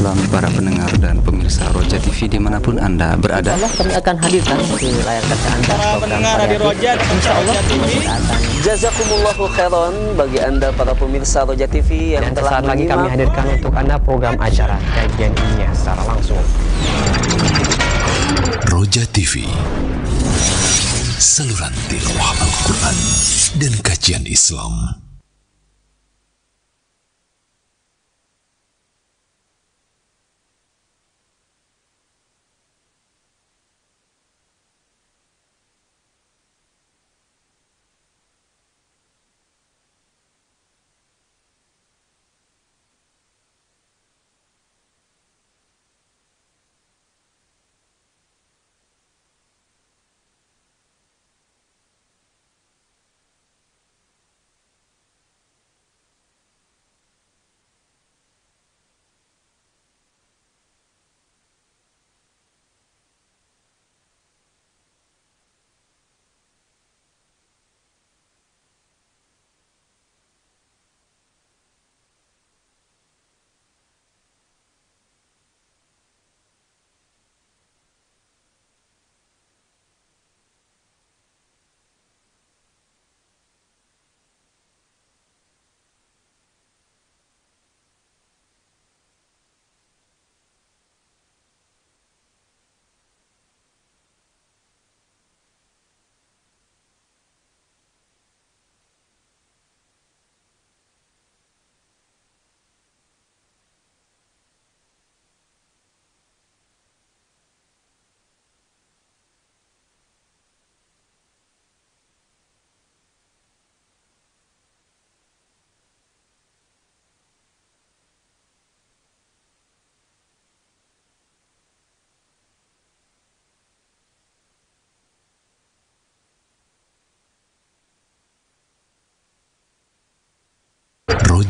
Salam para pendengar dan pemirsa Roja TV dimanapun Anda berada Allah kami akan hadirkan di layar kaca Anda Para pendengar di Roja Insya Allah Jazakumullahu khairan bagi Anda para pemirsa Roja TV yang Dan telah lagi kami hadirkan untuk Anda program acara kajian ini secara langsung Roja TV saluran tilawah Al-Quran dan kajian Islam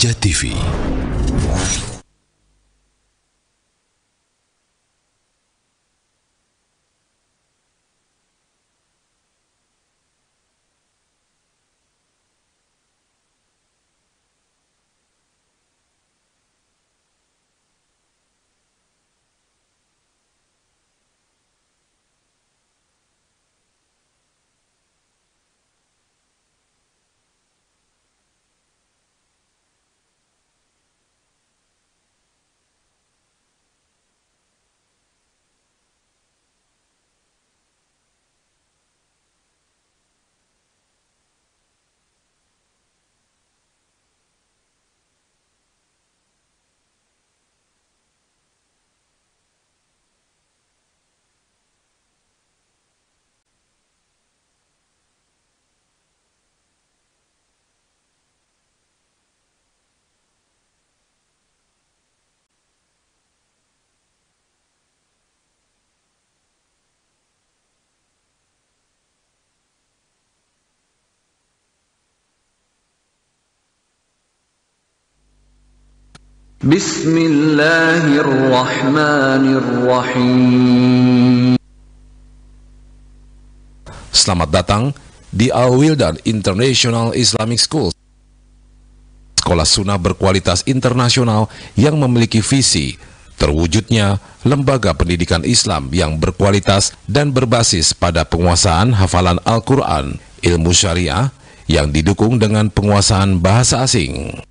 Meja TV. Bismillahirrahmanirrahim. Selamat datang di Al Wildan International Islamic School. Sekolah sunnah berkualitas internasional yang memiliki visi terwujudnya lembaga pendidikan Islam yang berkualitas dan berbasis pada penguasaan hafalan Al-Quran, ilmu syariah, yang didukung dengan penguasaan bahasa asing.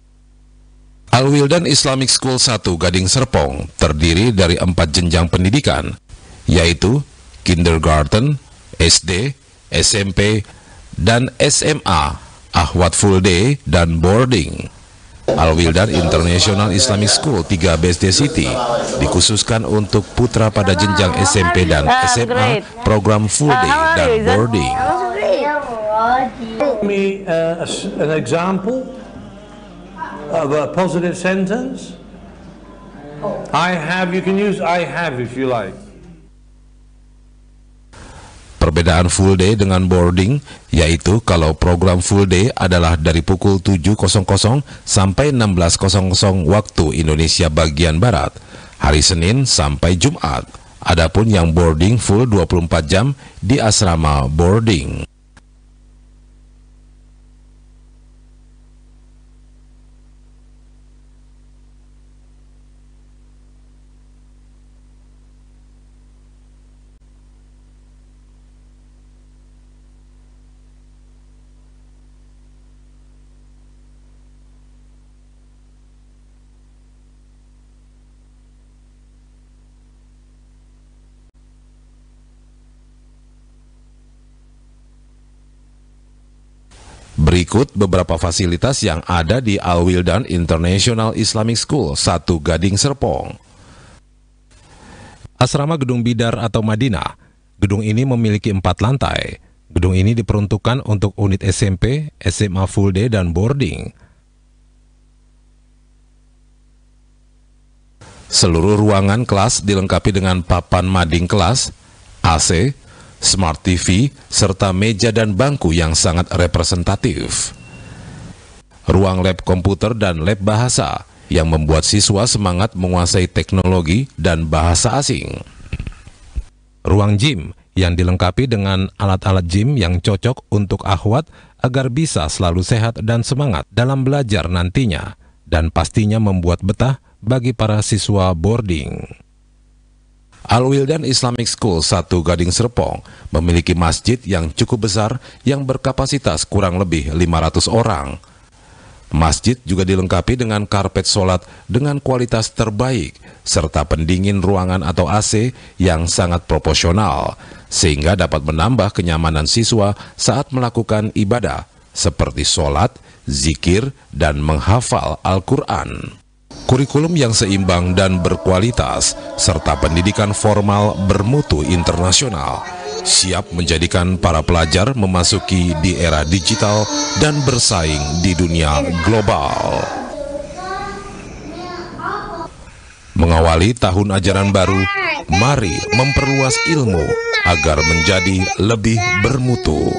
Al-Wildan Islamic School 1 Gading Serpong terdiri dari empat jenjang pendidikan, yaitu kindergarten, SD, SMP, dan SMA, Ahwat Full Day, dan Boarding. Al-Wildan International Islamic School 3 BSD City dikhususkan untuk putra pada jenjang SMP dan ah, SMA program full ah, day dan boarding. Give me uh, an example of a positive sentence? Oh. I have, you can use I have if you like. Perbedaan full day dengan boarding yaitu kalau program full day adalah dari pukul 7.00 sampai 16.00 waktu Indonesia bagian Barat, hari Senin sampai Jumat. Adapun yang boarding full 24 jam di asrama boarding. Berikut beberapa fasilitas yang ada di Al-Wildan International Islamic School, Satu Gading Serpong. Asrama Gedung Bidar atau Madinah. Gedung ini memiliki empat lantai. Gedung ini diperuntukkan untuk unit SMP, SMA full day, dan boarding. Seluruh ruangan kelas dilengkapi dengan papan mading kelas, AC, smart TV, serta meja dan bangku yang sangat representatif. Ruang lab komputer dan lab bahasa yang membuat siswa semangat menguasai teknologi dan bahasa asing. Ruang gym yang dilengkapi dengan alat-alat gym yang cocok untuk akhwat agar bisa selalu sehat dan semangat dalam belajar nantinya dan pastinya membuat betah bagi para siswa boarding. Al-Wildan Islamic School 1 Gading Serpong memiliki masjid yang cukup besar yang berkapasitas kurang lebih 500 orang. Masjid juga dilengkapi dengan karpet solat dengan kualitas terbaik serta pendingin ruangan atau AC yang sangat proporsional sehingga dapat menambah kenyamanan siswa saat melakukan ibadah seperti solat, zikir, dan menghafal Al-Quran kurikulum yang seimbang dan berkualitas, serta pendidikan formal bermutu internasional, siap menjadikan para pelajar memasuki di era digital dan bersaing di dunia global. Mengawali tahun ajaran baru, mari memperluas ilmu agar menjadi lebih bermutu.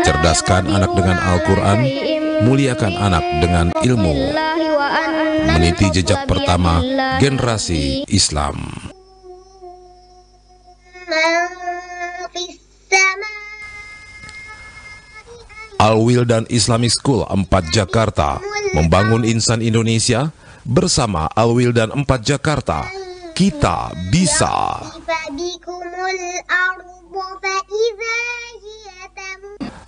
Cerdaskan anak dengan Al-Quran, muliakan anak dengan ilmu. Meniti jejak pertama generasi Islam. Alwil dan Islamic School 4 Jakarta membangun insan Indonesia bersama Alwil dan 4 Jakarta kita bisa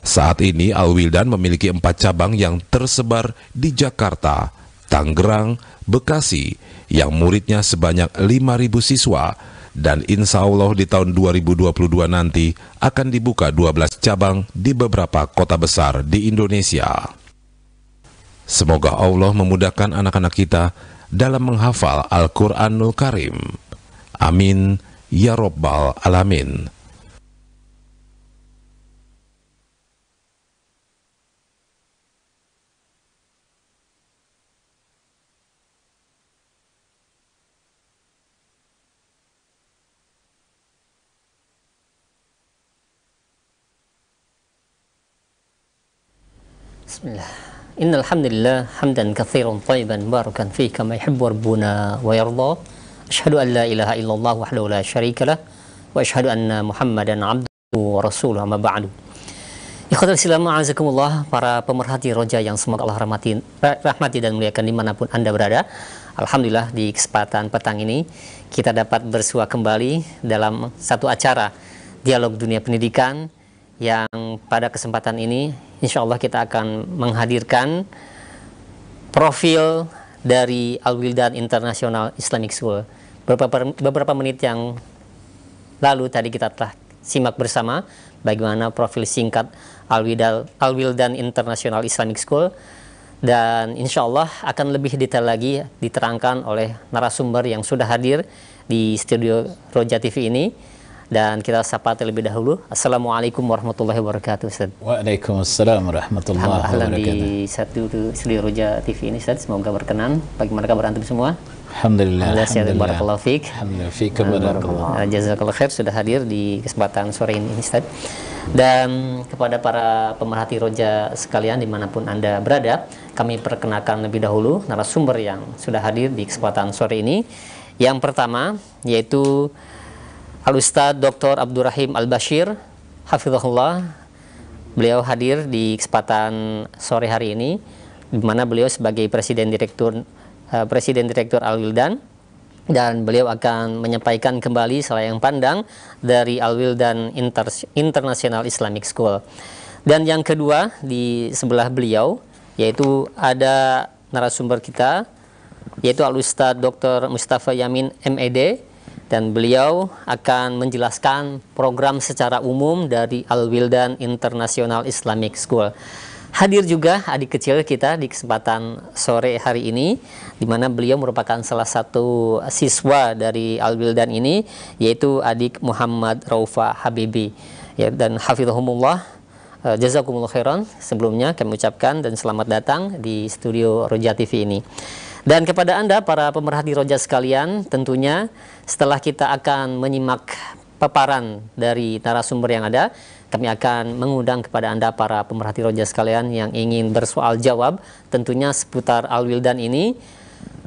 saat ini Alwildan memiliki empat cabang yang tersebar di Jakarta, Tangerang, Bekasi, yang muridnya sebanyak 5.000 siswa, dan insya Allah di tahun 2022 nanti akan dibuka 12 cabang di beberapa kota besar di Indonesia. Semoga Allah memudahkan anak-anak kita dalam menghafal Al-Quranul Karim. Amin. Ya Rabbal Alamin. Bismillah. إن الحمد لله حمدا كثيرا طيبا مباركا فيه كما يحب ربنا ويرضى أشهد أن لا إله إلا الله وحده لا شريك له وأشهد أن محمدا عبده ورسوله أما بعد Ikhwatul Islam, azakumullah, para pemerhati roja yang semoga Allah rahmati, rahmati dan muliakan dimanapun Anda berada. Alhamdulillah di kesempatan petang ini kita dapat bersua kembali dalam satu acara Dialog Dunia Pendidikan yang pada kesempatan ini insya Allah kita akan menghadirkan profil dari Al-Wildan International Islamic School. Beberapa, beberapa menit yang lalu tadi kita telah simak bersama bagaimana profil singkat Al-Wildan, al International Islamic School dan insya Allah akan lebih detail lagi diterangkan oleh narasumber yang sudah hadir di studio Roja TV ini dan kita sapa terlebih dahulu. Assalamualaikum warahmatullahi wabarakatuh Ustaz. Waalaikumsalam warahmatullahi wabarakatuh. Alhamdulillah di satu Sri Roja TV ini Ustaz, semoga berkenan. Bagaimana kabar antum semua? Alhamdulillah. Alhamdulillah. Alhamdulillah. Barakallahu fiik. Alhamdulillah fiik barakallahu. Jazakallahu khair sudah hadir di kesempatan sore ini Ustaz. Dan kepada para pemerhati Roja sekalian dimanapun Anda berada, kami perkenalkan lebih dahulu narasumber yang sudah hadir di kesempatan sore ini. Yang pertama yaitu al ustadz Dr. Abdurrahim Al-Bashir Hafizullah beliau hadir di kesempatan sore hari ini di mana beliau sebagai presiden direktur uh, presiden direktur Al-Wildan dan beliau akan menyampaikan kembali yang pandang dari Al-Wildan Inter International Islamic School. Dan yang kedua di sebelah beliau yaitu ada narasumber kita yaitu Al Ustaz Dr. Mustafa Yamin MED dan beliau akan menjelaskan program secara umum dari Al-Wildan International Islamic School. Hadir juga adik kecil kita di kesempatan sore hari ini, di mana beliau merupakan salah satu siswa dari Al-Wildan ini, yaitu adik Muhammad Raufa Habibi. Ya, dan hafizahumullah eh, Jazakumullah khairan sebelumnya kami ucapkan dan selamat datang di studio Roja TV ini. Dan kepada Anda para pemerhati roja sekalian, tentunya setelah kita akan menyimak paparan dari narasumber yang ada, kami akan mengundang kepada Anda para pemerhati roja sekalian yang ingin bersoal jawab tentunya seputar Al-Wildan ini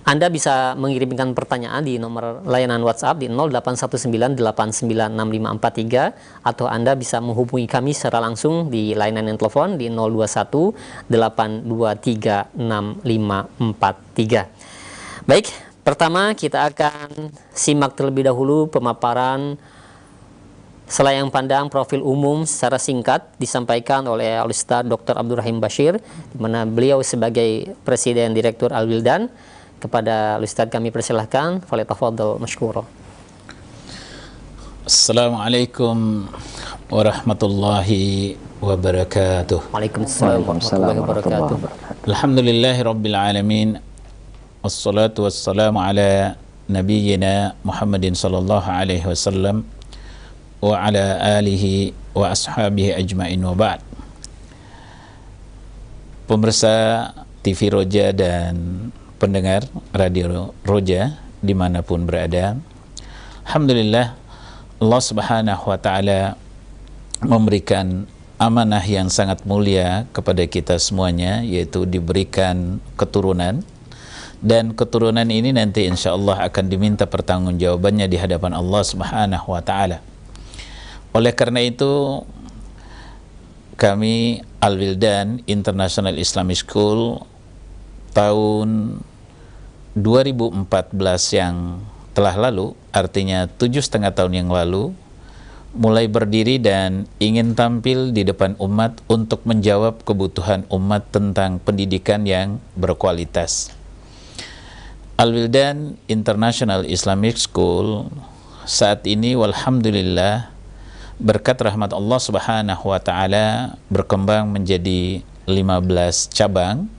anda bisa mengirimkan pertanyaan di nomor layanan WhatsApp di 0819896543 atau Anda bisa menghubungi kami secara langsung di layanan yang telepon di 0218236543. Baik, pertama kita akan simak terlebih dahulu pemaparan Selayang pandang profil umum secara singkat disampaikan oleh Alista Dr. Abdurrahim Bashir, di mana beliau sebagai Presiden Direktur al kepada Ustaz kami persilahkan falyatafadhal Mashkuro Assalamualaikum warahmatullahi wabarakatuh Waalaikumsalam warahmatullahi wabarakatuh Alhamdulillahi rabbil alamin Wassalatu wassalamu ala nabiyyina Muhammadin sallallahu alaihi wasallam wa ala alihi wa ashabihi ajmain wa ba'd Pemirsa TV Roja dan pendengar Radio Roja dimanapun berada. Alhamdulillah Allah Subhanahu wa taala memberikan amanah yang sangat mulia kepada kita semuanya yaitu diberikan keturunan dan keturunan ini nanti insya Allah akan diminta pertanggungjawabannya di hadapan Allah Subhanahu wa taala. Oleh karena itu kami Al Wildan International Islamic School tahun 2014 yang telah lalu, artinya tujuh setengah tahun yang lalu, mulai berdiri dan ingin tampil di depan umat untuk menjawab kebutuhan umat tentang pendidikan yang berkualitas. Al-Wildan International Islamic School saat ini walhamdulillah berkat rahmat Allah Subhanahu wa taala berkembang menjadi 15 cabang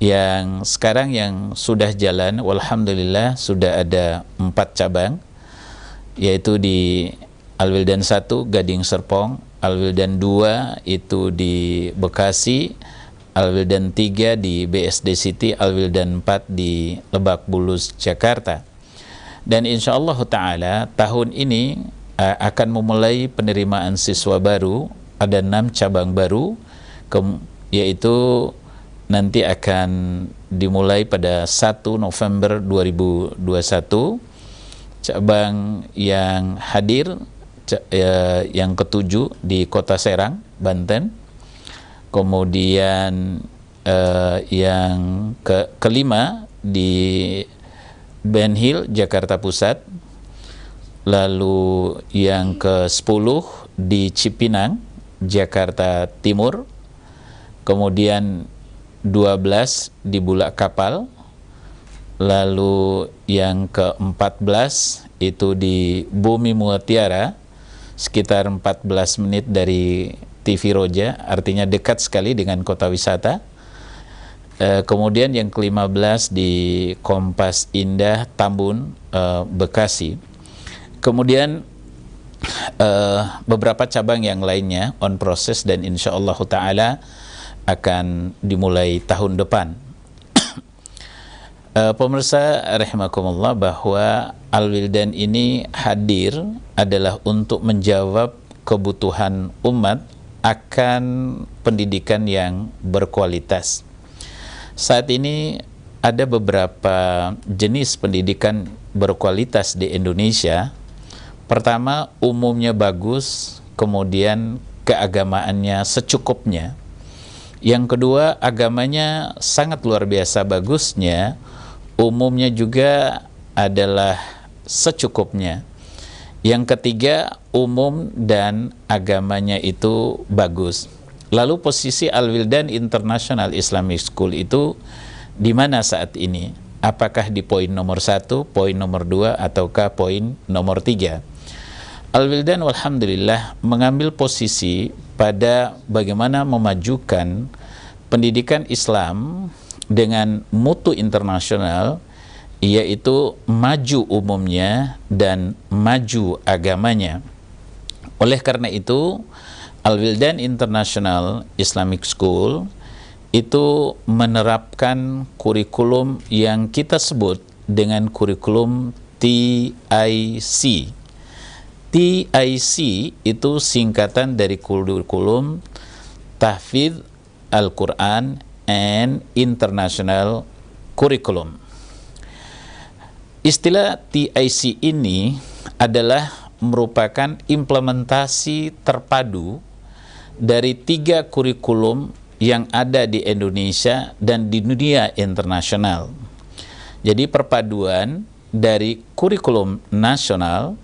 yang sekarang yang sudah jalan walhamdulillah sudah ada empat cabang yaitu di Alwildan 1 Gading Serpong, Alwildan 2 itu di Bekasi, Alwildan 3 di BSD City, Alwildan 4 di Lebak Bulus Jakarta. Dan insya Allah Taala tahun ini eh, akan memulai penerimaan siswa baru ada enam cabang baru yaitu nanti akan dimulai pada 1 November 2021 cabang yang hadir ya, yang ketujuh di Kota Serang, Banten kemudian eh, yang ke kelima di Ben Hill, Jakarta Pusat lalu yang ke sepuluh di Cipinang, Jakarta Timur kemudian 12 di bulak kapal lalu yang ke-14 itu di bumi mutiara sekitar 14 menit dari TV Roja artinya dekat sekali dengan kota wisata eh, kemudian yang ke-15 di Kompas Indah Tambun eh, Bekasi kemudian Uh, beberapa cabang yang lainnya on process dan insya Allah Ta'ala akan dimulai tahun depan. e, pemirsa rahimakumullah bahwa Al-Wildan ini hadir adalah untuk menjawab kebutuhan umat akan pendidikan yang berkualitas. Saat ini ada beberapa jenis pendidikan berkualitas di Indonesia. Pertama, umumnya bagus, kemudian keagamaannya secukupnya. Yang kedua, agamanya sangat luar biasa bagusnya. Umumnya juga adalah secukupnya. Yang ketiga, umum dan agamanya itu bagus. Lalu posisi Al-Wildan International Islamic School itu di mana saat ini? Apakah di poin nomor satu, poin nomor dua, ataukah poin nomor tiga? Al-Wildan, Alhamdulillah, mengambil posisi pada bagaimana memajukan pendidikan Islam dengan mutu internasional yaitu maju umumnya dan maju agamanya. Oleh karena itu, Al-Wildan International Islamic School itu menerapkan kurikulum yang kita sebut dengan kurikulum TIC TIC itu singkatan dari kurikulum Tahfidz Al-Quran and International Curriculum. Istilah TIC ini adalah merupakan implementasi terpadu dari tiga kurikulum yang ada di Indonesia dan di dunia internasional. Jadi perpaduan dari kurikulum nasional,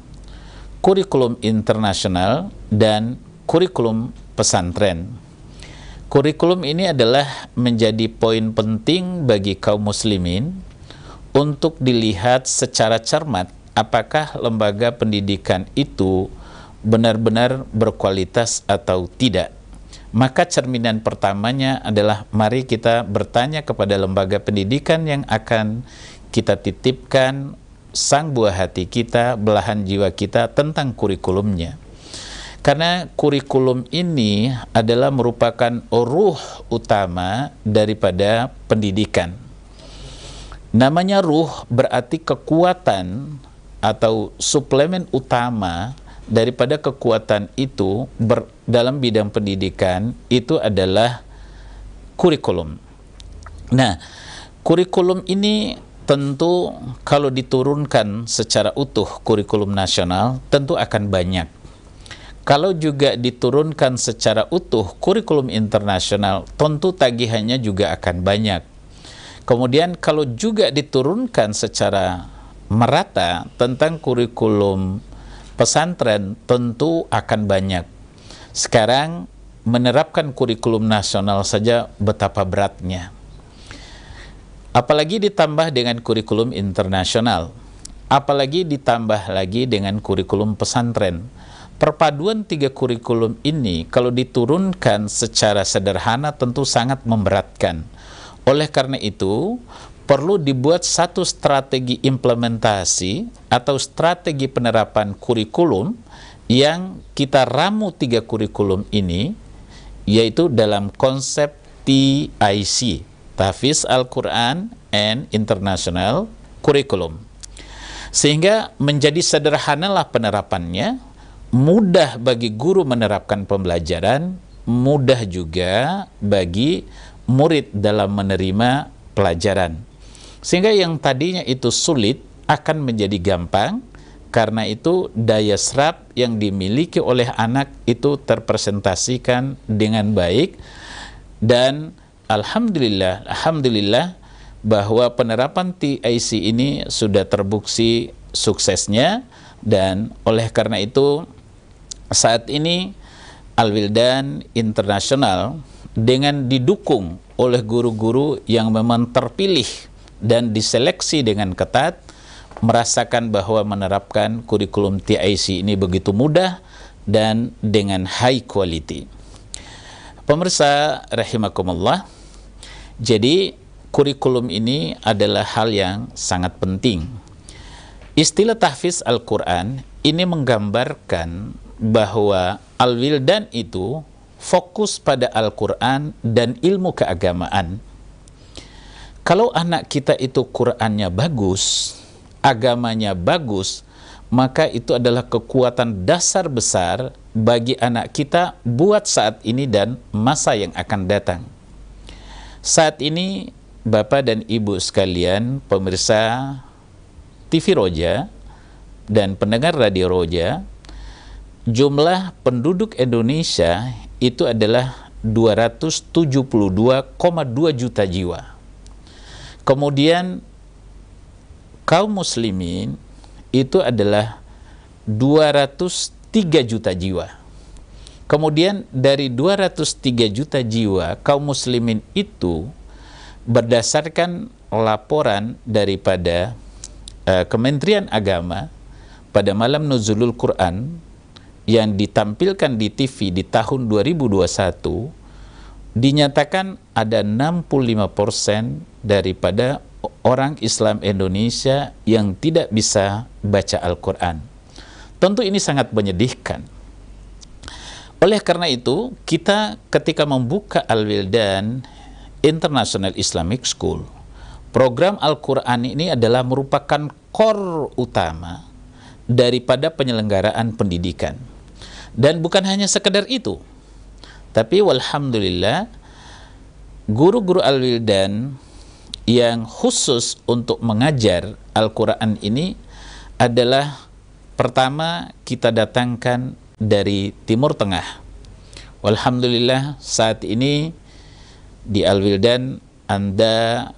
kurikulum internasional dan kurikulum pesantren. Kurikulum ini adalah menjadi poin penting bagi kaum muslimin untuk dilihat secara cermat apakah lembaga pendidikan itu benar-benar berkualitas atau tidak. Maka cerminan pertamanya adalah mari kita bertanya kepada lembaga pendidikan yang akan kita titipkan sang buah hati kita, belahan jiwa kita tentang kurikulumnya. Karena kurikulum ini adalah merupakan ruh utama daripada pendidikan. Namanya ruh berarti kekuatan atau suplemen utama daripada kekuatan itu ber, dalam bidang pendidikan itu adalah kurikulum. Nah, kurikulum ini tentu kalau diturunkan secara utuh kurikulum nasional tentu akan banyak. Kalau juga diturunkan secara utuh kurikulum internasional tentu tagihannya juga akan banyak. Kemudian kalau juga diturunkan secara merata tentang kurikulum pesantren tentu akan banyak. Sekarang menerapkan kurikulum nasional saja betapa beratnya Apalagi ditambah dengan kurikulum internasional, apalagi ditambah lagi dengan kurikulum pesantren. Perpaduan tiga kurikulum ini kalau diturunkan secara sederhana tentu sangat memberatkan. Oleh karena itu, perlu dibuat satu strategi implementasi atau strategi penerapan kurikulum yang kita ramu tiga kurikulum ini, yaitu dalam konsep TIC, Tafis Al-Quran and International Curriculum. Sehingga menjadi sederhanalah penerapannya, mudah bagi guru menerapkan pembelajaran, mudah juga bagi murid dalam menerima pelajaran. Sehingga yang tadinya itu sulit akan menjadi gampang, karena itu daya serap yang dimiliki oleh anak itu terpresentasikan dengan baik dan Alhamdulillah, alhamdulillah bahwa penerapan TIC ini sudah terbukti suksesnya dan oleh karena itu saat ini Alwildan Internasional dengan didukung oleh guru-guru yang memang terpilih dan diseleksi dengan ketat merasakan bahwa menerapkan kurikulum TIC ini begitu mudah dan dengan high quality. Pemirsa rahimakumullah, jadi kurikulum ini adalah hal yang sangat penting. Istilah tahfiz Al-Quran ini menggambarkan bahwa Al-Wildan itu fokus pada Al-Quran dan ilmu keagamaan. Kalau anak kita itu Qurannya bagus, agamanya bagus, maka itu adalah kekuatan dasar besar bagi anak kita buat saat ini dan masa yang akan datang. Saat ini Bapak dan Ibu sekalian, pemirsa TV Roja dan pendengar Radio Roja, jumlah penduduk Indonesia itu adalah 272,2 juta jiwa. Kemudian kaum muslimin itu adalah 203 juta jiwa. Kemudian dari 203 juta jiwa kaum muslimin itu berdasarkan laporan daripada uh, Kementerian Agama pada malam nuzulul Quran yang ditampilkan di TV di tahun 2021 dinyatakan ada 65% daripada orang Islam Indonesia yang tidak bisa baca Al-Qur'an. Tentu ini sangat menyedihkan oleh karena itu, kita ketika membuka Al-Wildan International Islamic School, program Al-Quran ini adalah merupakan core utama daripada penyelenggaraan pendidikan. Dan bukan hanya sekedar itu, tapi walhamdulillah guru-guru Al-Wildan yang khusus untuk mengajar Al-Quran ini adalah pertama kita datangkan dari Timur Tengah. Alhamdulillah saat ini di Al-Wildan ada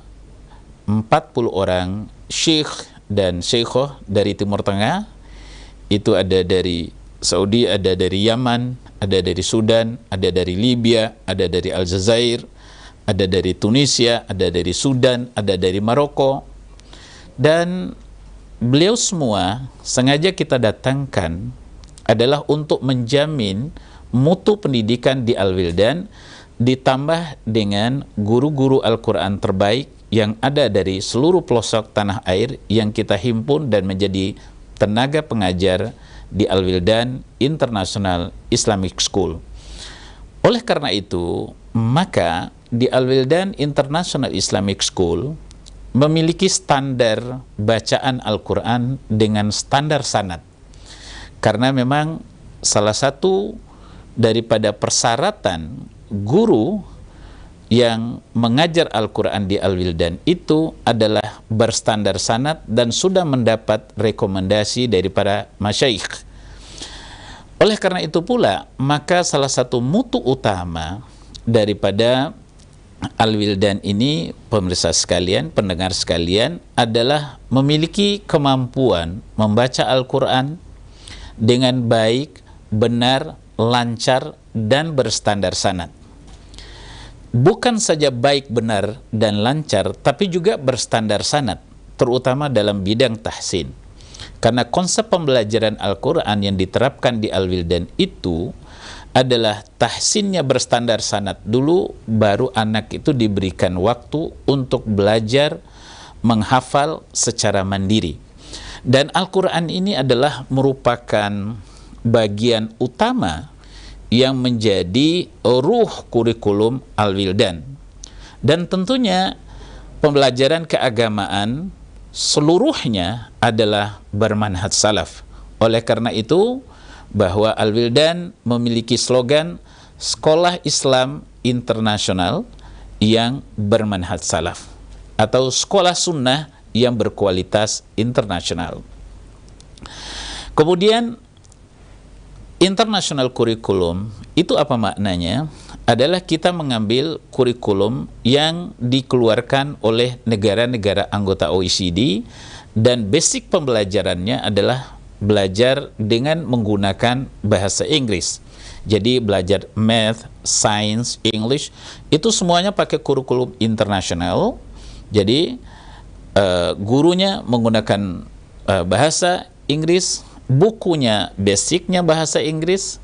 40 orang syekh dan syekhoh dari Timur Tengah itu ada dari Saudi, ada dari Yaman, ada dari Sudan, ada dari Libya, ada dari Aljazair, ada dari Tunisia, ada dari Sudan, ada dari Maroko. Dan beliau semua sengaja kita datangkan adalah untuk menjamin mutu pendidikan di Al-Wildan ditambah dengan guru-guru Al-Quran terbaik yang ada dari seluruh pelosok tanah air yang kita himpun dan menjadi tenaga pengajar di Al-Wildan International Islamic School. Oleh karena itu, maka di Al-Wildan International Islamic School memiliki standar bacaan Al-Quran dengan standar sanat karena memang salah satu daripada persyaratan guru yang mengajar Al-Quran di Al-Wildan itu adalah berstandar sanat dan sudah mendapat rekomendasi dari para masyaikh. Oleh karena itu pula, maka salah satu mutu utama daripada Al-Wildan ini, pemirsa sekalian, pendengar sekalian, adalah memiliki kemampuan membaca Al-Quran, dengan baik, benar, lancar, dan berstandar sanat. Bukan saja baik, benar, dan lancar, tapi juga berstandar sanat, terutama dalam bidang tahsin. Karena konsep pembelajaran Al-Quran yang diterapkan di Al-Wildan itu adalah tahsinnya berstandar sanat dulu, baru anak itu diberikan waktu untuk belajar menghafal secara mandiri. Dan Al-Quran ini adalah merupakan bagian utama yang menjadi ruh kurikulum Al-Wildan. Dan tentunya pembelajaran keagamaan seluruhnya adalah bermanhat salaf. Oleh karena itu, bahwa Al-Wildan memiliki slogan Sekolah Islam Internasional yang bermanhat salaf atau Sekolah Sunnah yang berkualitas internasional. Kemudian internasional kurikulum itu apa maknanya? Adalah kita mengambil kurikulum yang dikeluarkan oleh negara-negara anggota OECD dan basic pembelajarannya adalah belajar dengan menggunakan bahasa Inggris. Jadi belajar math, science, English itu semuanya pakai kurikulum internasional. Jadi uh, gurunya menggunakan uh, bahasa Inggris, bukunya basicnya bahasa Inggris.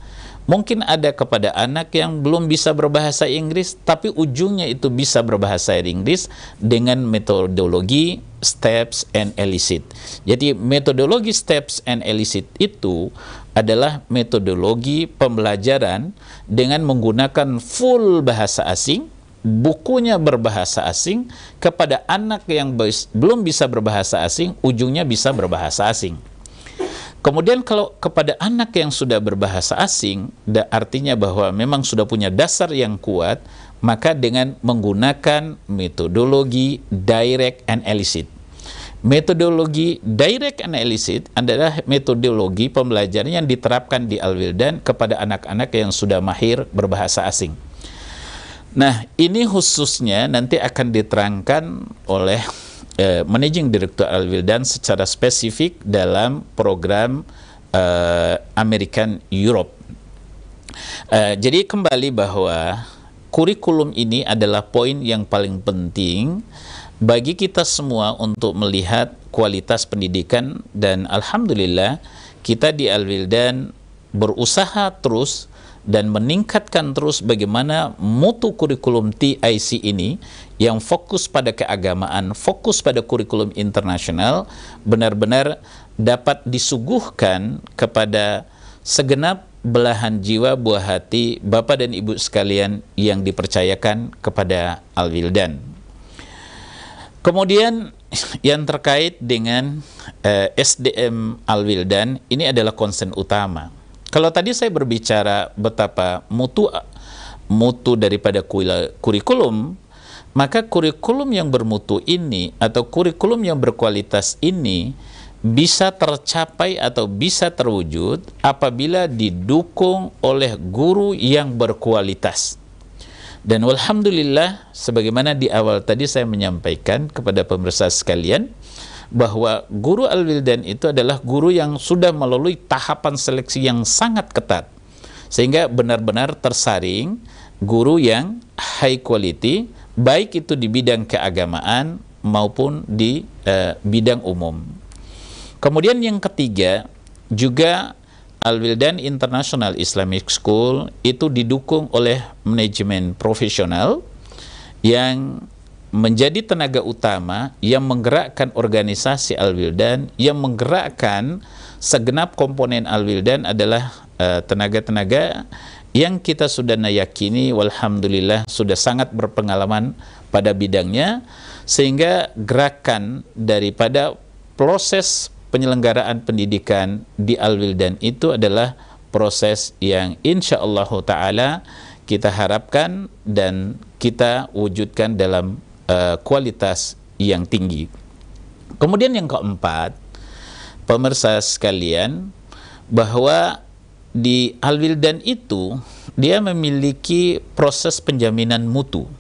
Mungkin ada kepada anak yang belum bisa berbahasa Inggris, tapi ujungnya itu bisa berbahasa Inggris dengan metodologi steps and elicit. Jadi metodologi steps and elicit itu adalah metodologi pembelajaran dengan menggunakan full bahasa asing, bukunya berbahasa asing kepada anak yang belum bisa berbahasa asing, ujungnya bisa berbahasa asing. Kemudian kalau kepada anak yang sudah berbahasa asing, artinya bahwa memang sudah punya dasar yang kuat, maka dengan menggunakan metodologi direct and illicit. Metodologi direct and illicit adalah metodologi pembelajaran yang diterapkan di Alwildan kepada anak-anak yang sudah mahir berbahasa asing. Nah, ini khususnya nanti akan diterangkan oleh eh, Managing Director Al-Wildan secara spesifik dalam program eh, American Europe. Eh, jadi kembali bahwa kurikulum ini adalah poin yang paling penting bagi kita semua untuk melihat kualitas pendidikan dan alhamdulillah kita di Al-Wildan berusaha terus dan meningkatkan terus bagaimana mutu kurikulum TIC ini yang fokus pada keagamaan, fokus pada kurikulum internasional benar-benar dapat disuguhkan kepada segenap belahan jiwa buah hati Bapak dan Ibu sekalian yang dipercayakan kepada Al-Wildan. Kemudian yang terkait dengan eh, SDM Al-Wildan ini adalah konsen utama kalau tadi saya berbicara betapa mutu mutu daripada kurikulum, maka kurikulum yang bermutu ini atau kurikulum yang berkualitas ini bisa tercapai atau bisa terwujud apabila didukung oleh guru yang berkualitas. Dan alhamdulillah sebagaimana di awal tadi saya menyampaikan kepada pemirsa sekalian, bahwa guru al-wildan itu adalah guru yang sudah melalui tahapan seleksi yang sangat ketat sehingga benar-benar tersaring guru yang high quality baik itu di bidang keagamaan maupun di uh, bidang umum. Kemudian yang ketiga juga Al-Wildan International Islamic School itu didukung oleh manajemen profesional yang menjadi tenaga utama yang menggerakkan organisasi Al-Wildan, yang menggerakkan segenap komponen Al-Wildan adalah eh, tenaga-tenaga uh, yang kita sudah yakini walhamdulillah sudah sangat berpengalaman pada bidangnya sehingga gerakan daripada proses penyelenggaraan pendidikan di Al-Wildan itu adalah proses yang insya Allah Ta'ala kita harapkan dan kita wujudkan dalam Eh, kualitas yang tinggi. Kemudian yang keempat, pemirsa sekalian, bahwa di Alwildan itu dia memiliki proses penjaminan mutu.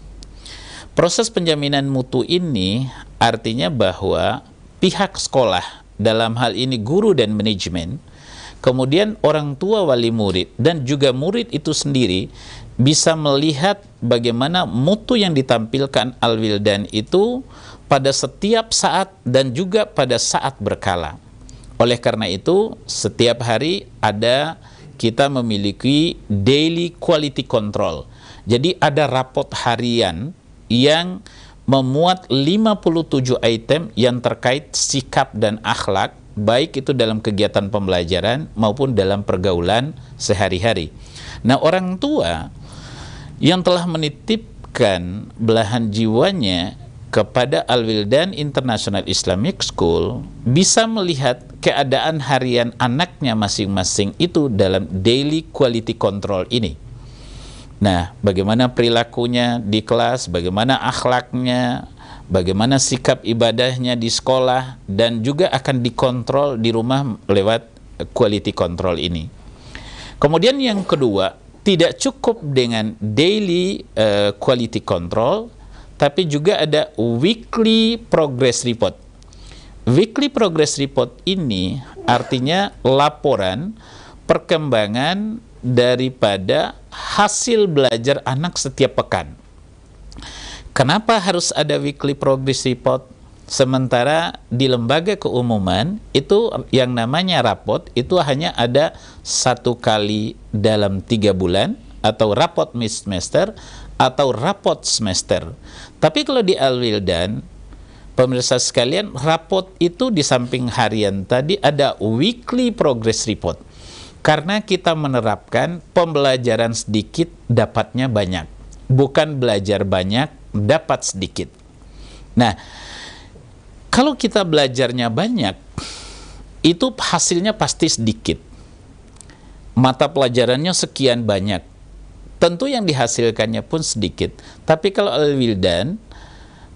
Proses penjaminan mutu ini artinya bahwa pihak sekolah dalam hal ini guru dan manajemen Kemudian orang tua wali murid dan juga murid itu sendiri bisa melihat bagaimana mutu yang ditampilkan Al-Wildan itu pada setiap saat dan juga pada saat berkala. Oleh karena itu, setiap hari ada kita memiliki daily quality control. Jadi ada rapot harian yang memuat 57 item yang terkait sikap dan akhlak baik itu dalam kegiatan pembelajaran maupun dalam pergaulan sehari-hari. Nah, orang tua yang telah menitipkan belahan jiwanya kepada al International Islamic School bisa melihat keadaan harian anaknya masing-masing itu dalam daily quality control ini. Nah, bagaimana perilakunya di kelas, bagaimana akhlaknya, bagaimana sikap ibadahnya di sekolah dan juga akan dikontrol di rumah lewat quality control ini. Kemudian yang kedua, tidak cukup dengan daily uh, quality control tapi juga ada weekly progress report. Weekly progress report ini artinya laporan perkembangan daripada hasil belajar anak setiap pekan. Kenapa harus ada weekly progress report? Sementara di lembaga keumuman itu yang namanya rapot itu hanya ada satu kali dalam tiga bulan atau rapot semester atau rapot semester. Tapi kalau di Alwildan pemirsa sekalian, rapot itu di samping harian tadi ada weekly progress report. Karena kita menerapkan pembelajaran sedikit dapatnya banyak. Bukan belajar banyak, dapat sedikit. Nah, kalau kita belajarnya banyak, itu hasilnya pasti sedikit. Mata pelajarannya sekian banyak. Tentu yang dihasilkannya pun sedikit. Tapi kalau Al-Wildan,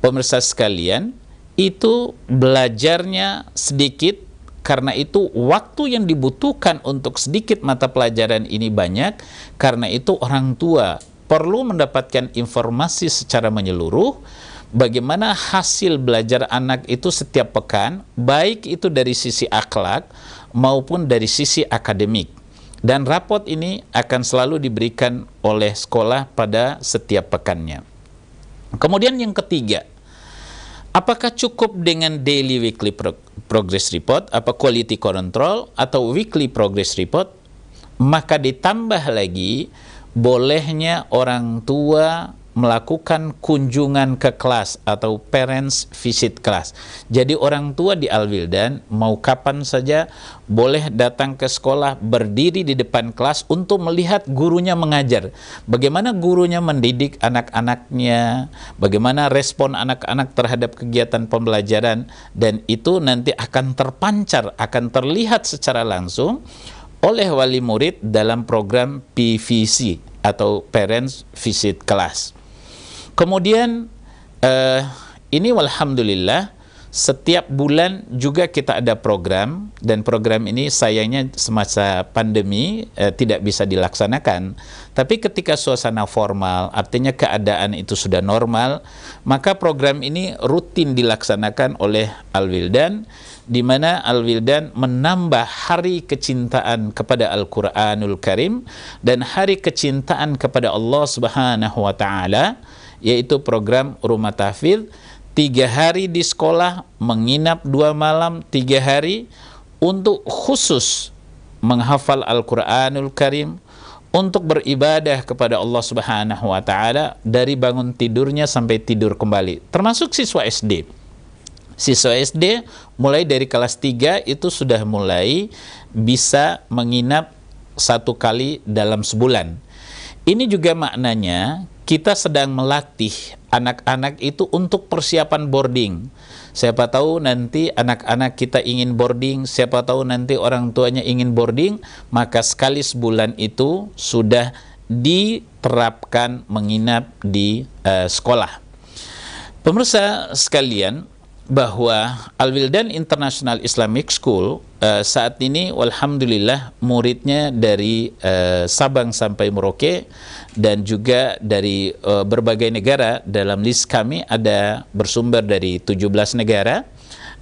pemirsa sekalian, itu belajarnya sedikit, karena itu waktu yang dibutuhkan untuk sedikit mata pelajaran ini banyak, karena itu orang tua perlu mendapatkan informasi secara menyeluruh bagaimana hasil belajar anak itu setiap pekan, baik itu dari sisi akhlak maupun dari sisi akademik. Dan rapot ini akan selalu diberikan oleh sekolah pada setiap pekannya. Kemudian yang ketiga, apakah cukup dengan daily weekly pro progress report, apa quality control atau weekly progress report? Maka ditambah lagi bolehnya orang tua melakukan kunjungan ke kelas atau parents visit kelas. Jadi orang tua di Alwildan mau kapan saja boleh datang ke sekolah berdiri di depan kelas untuk melihat gurunya mengajar. Bagaimana gurunya mendidik anak-anaknya, bagaimana respon anak-anak terhadap kegiatan pembelajaran dan itu nanti akan terpancar, akan terlihat secara langsung oleh wali murid dalam program PVC atau Parents Visit Class. Kemudian eh, ini walhamdulillah setiap bulan juga kita ada program dan program ini sayangnya semasa pandemi eh, tidak bisa dilaksanakan. Tapi ketika suasana formal, artinya keadaan itu sudah normal, maka program ini rutin dilaksanakan oleh Alwildan. dan di mana Al-Wildan menambah hari kecintaan kepada Al-Qur'anul Karim dan hari kecintaan kepada Allah Subhanahu wa taala yaitu program Rumah Tafil tiga hari di sekolah menginap dua malam tiga hari untuk khusus menghafal Al-Qur'anul Karim untuk beribadah kepada Allah Subhanahu wa taala dari bangun tidurnya sampai tidur kembali termasuk siswa SD siswa SD mulai dari kelas 3 itu sudah mulai bisa menginap satu kali dalam sebulan. Ini juga maknanya kita sedang melatih anak-anak itu untuk persiapan boarding. Siapa tahu nanti anak-anak kita ingin boarding, siapa tahu nanti orang tuanya ingin boarding, maka sekali sebulan itu sudah diterapkan menginap di uh, sekolah. Pemirsa sekalian, bahwa Al-Wildan International Islamic School uh, saat ini alhamdulillah muridnya dari uh, Sabang sampai Merauke dan juga dari uh, berbagai negara dalam list kami ada bersumber dari 17 negara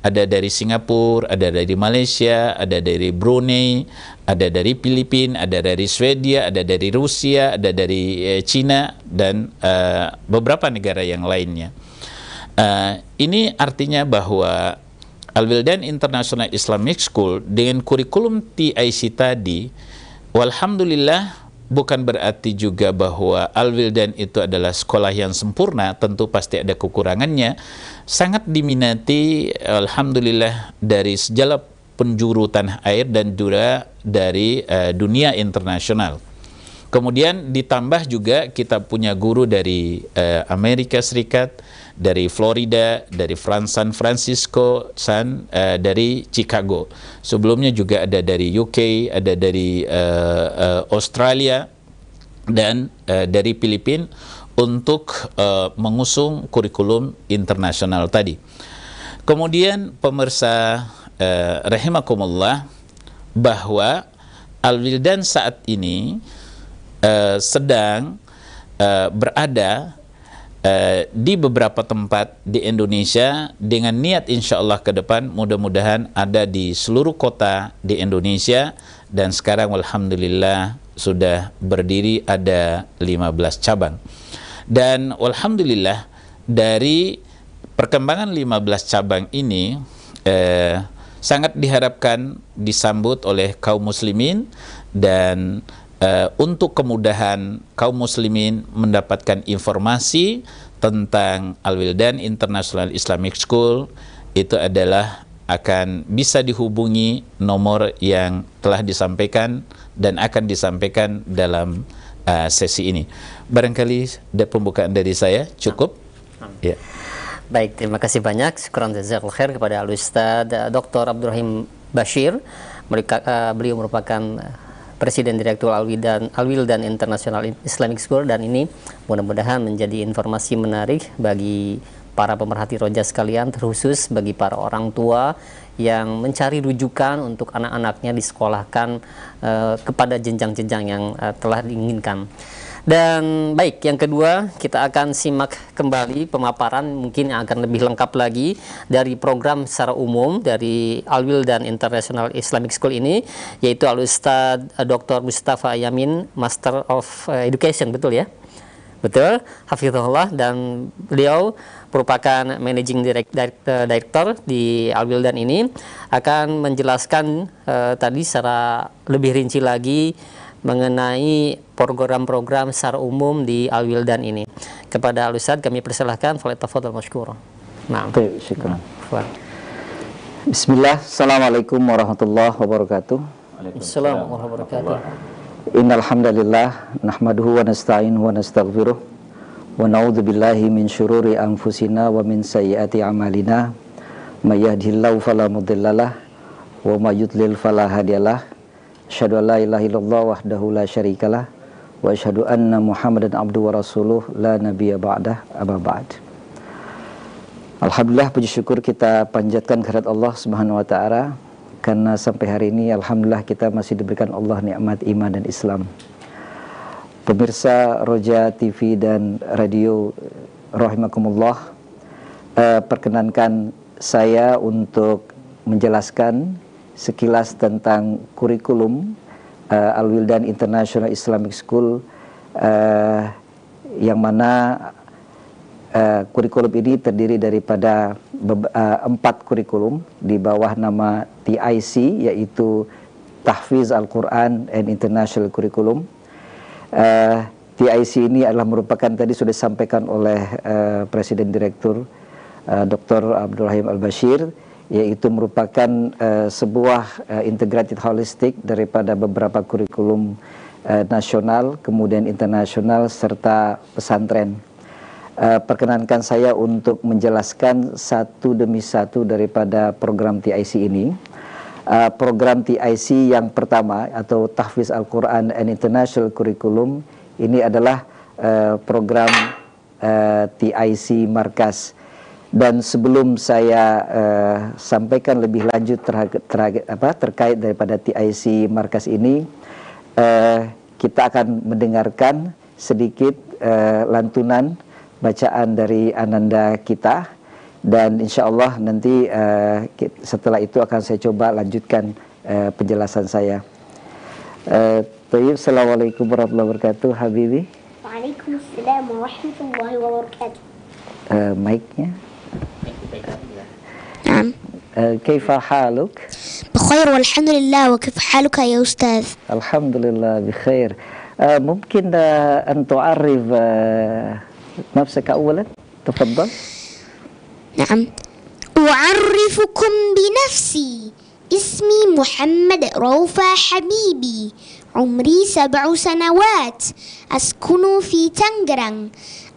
ada dari Singapura, ada dari Malaysia, ada dari Brunei, ada dari Filipina, ada dari Swedia, ada dari Rusia, ada dari uh, Cina dan uh, beberapa negara yang lainnya. Uh, ini artinya bahwa Al-Wildan International Islamic School dengan kurikulum TIC tadi, walhamdulillah bukan berarti juga bahwa Al-Wildan itu adalah sekolah yang sempurna, tentu pasti ada kekurangannya. Sangat diminati alhamdulillah dari segala penjuru tanah air dan juga dari uh, dunia internasional. Kemudian ditambah juga kita punya guru dari uh, Amerika Serikat, dari Florida, dari San Francisco, San uh, dari Chicago. Sebelumnya juga ada dari UK, ada dari uh, uh, Australia dan uh, dari Filipina untuk uh, mengusung kurikulum internasional tadi. Kemudian pemirsa uh, rahimakumullah bahwa Al-Wildan saat ini uh, sedang uh, berada Eh, di beberapa tempat di Indonesia dengan niat insya Allah ke depan mudah-mudahan ada di seluruh kota di Indonesia dan sekarang Alhamdulillah sudah berdiri ada 15 cabang dan Alhamdulillah dari perkembangan 15 cabang ini eh, sangat diharapkan disambut oleh kaum muslimin dan Eh, untuk kemudahan kaum muslimin mendapatkan informasi tentang Al-Wildan International Islamic School itu adalah akan bisa dihubungi nomor yang telah disampaikan dan akan disampaikan dalam uh, sesi ini. Barangkali ada pembukaan dari saya cukup. Ya. Baik, terima kasih banyak. Syukran jazakallahu khair kepada Al-Ustaz eh, Dr. Abdurrahim Bashir. beliau merupakan Presiden Direktur Alwi dan Alwil dan International Islamic School dan ini mudah-mudahan menjadi informasi menarik bagi para pemerhati roja sekalian terkhusus bagi para orang tua yang mencari rujukan untuk anak-anaknya disekolahkan uh, kepada jenjang-jenjang yang uh, telah diinginkan. Dan baik, yang kedua kita akan simak kembali pemaparan mungkin yang akan lebih lengkap lagi dari program secara umum dari Alwil dan International Islamic School ini yaitu Al Ustaz eh, Dr. Mustafa Yamin Master of eh, Education, betul ya? Betul, Hafizullah dan beliau merupakan Managing Director eh, di Alwil dan ini akan menjelaskan uh, tadi secara lebih rinci lagi mengenai program-program secara umum di Awildan ini. Kepada al kami persilahkan Falaitafadal Mashkuro. Nah. Baik, syukur. Nah. Bismillah, Assalamualaikum warahmatullahi wabarakatuh. Assalamualaikum warahmatullahi wabarakatuh. Innal nahmaduhu wa nasta'inuhu wa nastaghfiruh wa na'udhu billahi min syururi anfusina wa min sayyati a'malina Mayyadhillahu falamudillalah. wa mayyudlil falahadiyalah. Asyhadu an la ilaha illallah wahdahu la syarikalah wa asyhadu anna Muhammadan abduhu wa rasuluh la nabiyya ba'dah abba ba'd. Alhamdulillah puji syukur kita panjatkan kehadirat Allah Subhanahu wa taala karena sampai hari ini alhamdulillah kita masih diberikan Allah nikmat iman dan Islam. Pemirsa Roja TV dan radio rahimakumullah eh, perkenankan saya untuk menjelaskan sekilas tentang kurikulum uh, eh, Al Wildan International Islamic School uh, yang mana uh, kurikulum ini terdiri daripada uh, empat kurikulum di bawah nama TIC yaitu Tahfiz Al-Quran and International Curriculum. Uh, TIC ini adalah merupakan tadi sudah disampaikan oleh uh, Presiden Direktur uh, Dr. Abdul Rahim Al-Bashir yaitu merupakan uh, sebuah uh, integrated holistik daripada beberapa kurikulum uh, nasional kemudian internasional serta pesantren. Uh, perkenankan saya untuk menjelaskan satu demi satu daripada program TIC ini. Uh, program TIC yang pertama atau Tahfiz Al-Quran and International Curriculum ini adalah uh, program uh, TIC Markas dan sebelum saya uh, sampaikan lebih lanjut apa, terkait daripada TIC markas ini, uh, kita akan mendengarkan sedikit uh, lantunan bacaan dari ananda kita dan insya Allah nanti uh, setelah itu akan saya coba lanjutkan uh, penjelasan saya. Uh, Assalamualaikum warahmatullahi wabarakatuh, Habibi. Waalaikumsalam warahmatullahi wabarakatuh. Uh, mic-nya. نعم آه، كيف حالك؟ بخير والحمد لله وكيف حالك يا أستاذ؟ الحمد لله بخير آه، ممكن آه، أن تعرف نفسك أولا؟ تفضل نعم أعرفكم بنفسي اسمي محمد روفا حبيبي عمري سبع سنوات أسكن في تنجرن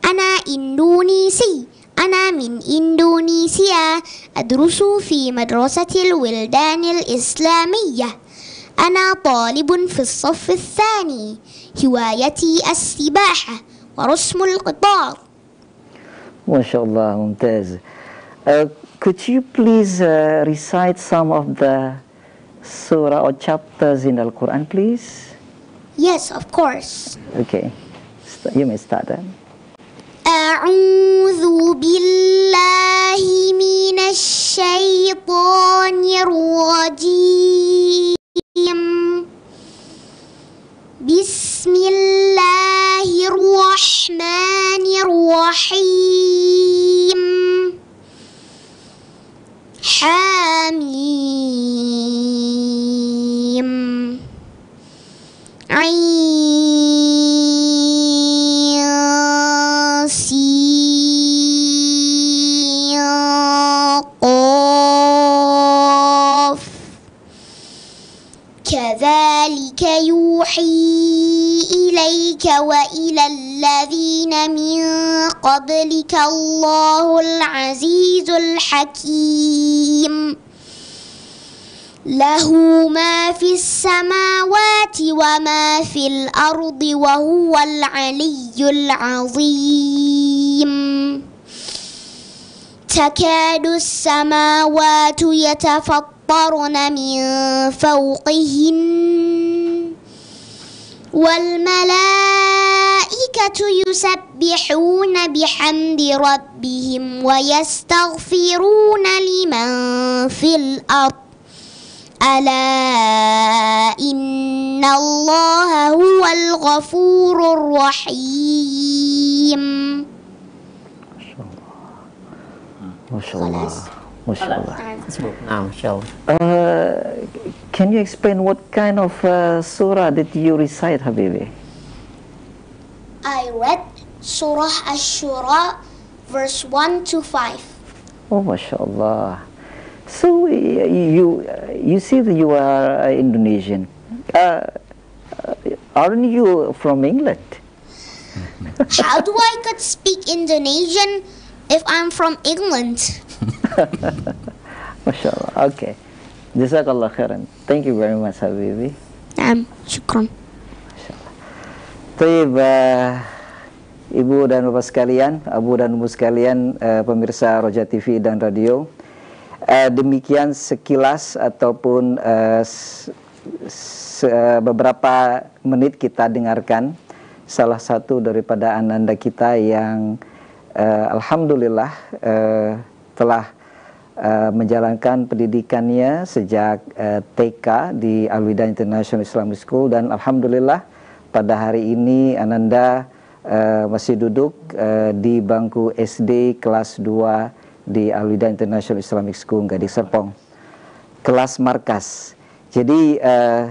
أنا إندونيسي أنا من إندونيسيا أدرس في مدرسة الولدان الإسلامية أنا طالب في الصف الثاني هوايتي السباحة ورسم القطار ما شاء الله ممتاز uh, Could you please uh, recite some of the surah or chapters in the Quran please? Yes, of course. Okay, you may start then. أعوذ بالله من الشيطان الرجيم بسم الله الرحمن الرحيم حميم عين ربك يوحي إليك وإلى الذين من قبلك الله العزيز الحكيم له ما في السماوات وما في الأرض وهو العلي العظيم تكاد السماوات يتفطرن من فوقهن والملائكة يسبحون بحمد ربهم ويستغفرون لمن في الأرض ألا إن الله هو الغفور الرحيم ما شاء الله ما شاء الله mashallah. Uh, can you explain what kind of uh, surah did you recite, Habibi? I read Surah Ash-Shura, verse 1 to 5. Oh, mashallah. So uh, you uh, you see that you are uh, Indonesian. Uh, aren't you from England? How do I could speak Indonesian if I'm from England? Masya Allah. Oke. Okay. Jazakallah khairan. Thank you very much Habibi. Am, syukron. uh, Ibu dan Bapak sekalian, Abu dan Ibu sekalian, uh, pemirsa Roja TV dan radio. Uh, demikian sekilas ataupun uh, beberapa menit kita dengarkan salah satu daripada ananda kita yang uh, alhamdulillah uh, telah uh, menjalankan pendidikannya sejak uh, eh, TK di Alwida International Islamic School dan alhamdulillah pada hari ini Ananda uh, masih duduk uh, di bangku SD kelas 2 di Alwida International Islamic School Gading Serpong. Kelas markas. Jadi uh,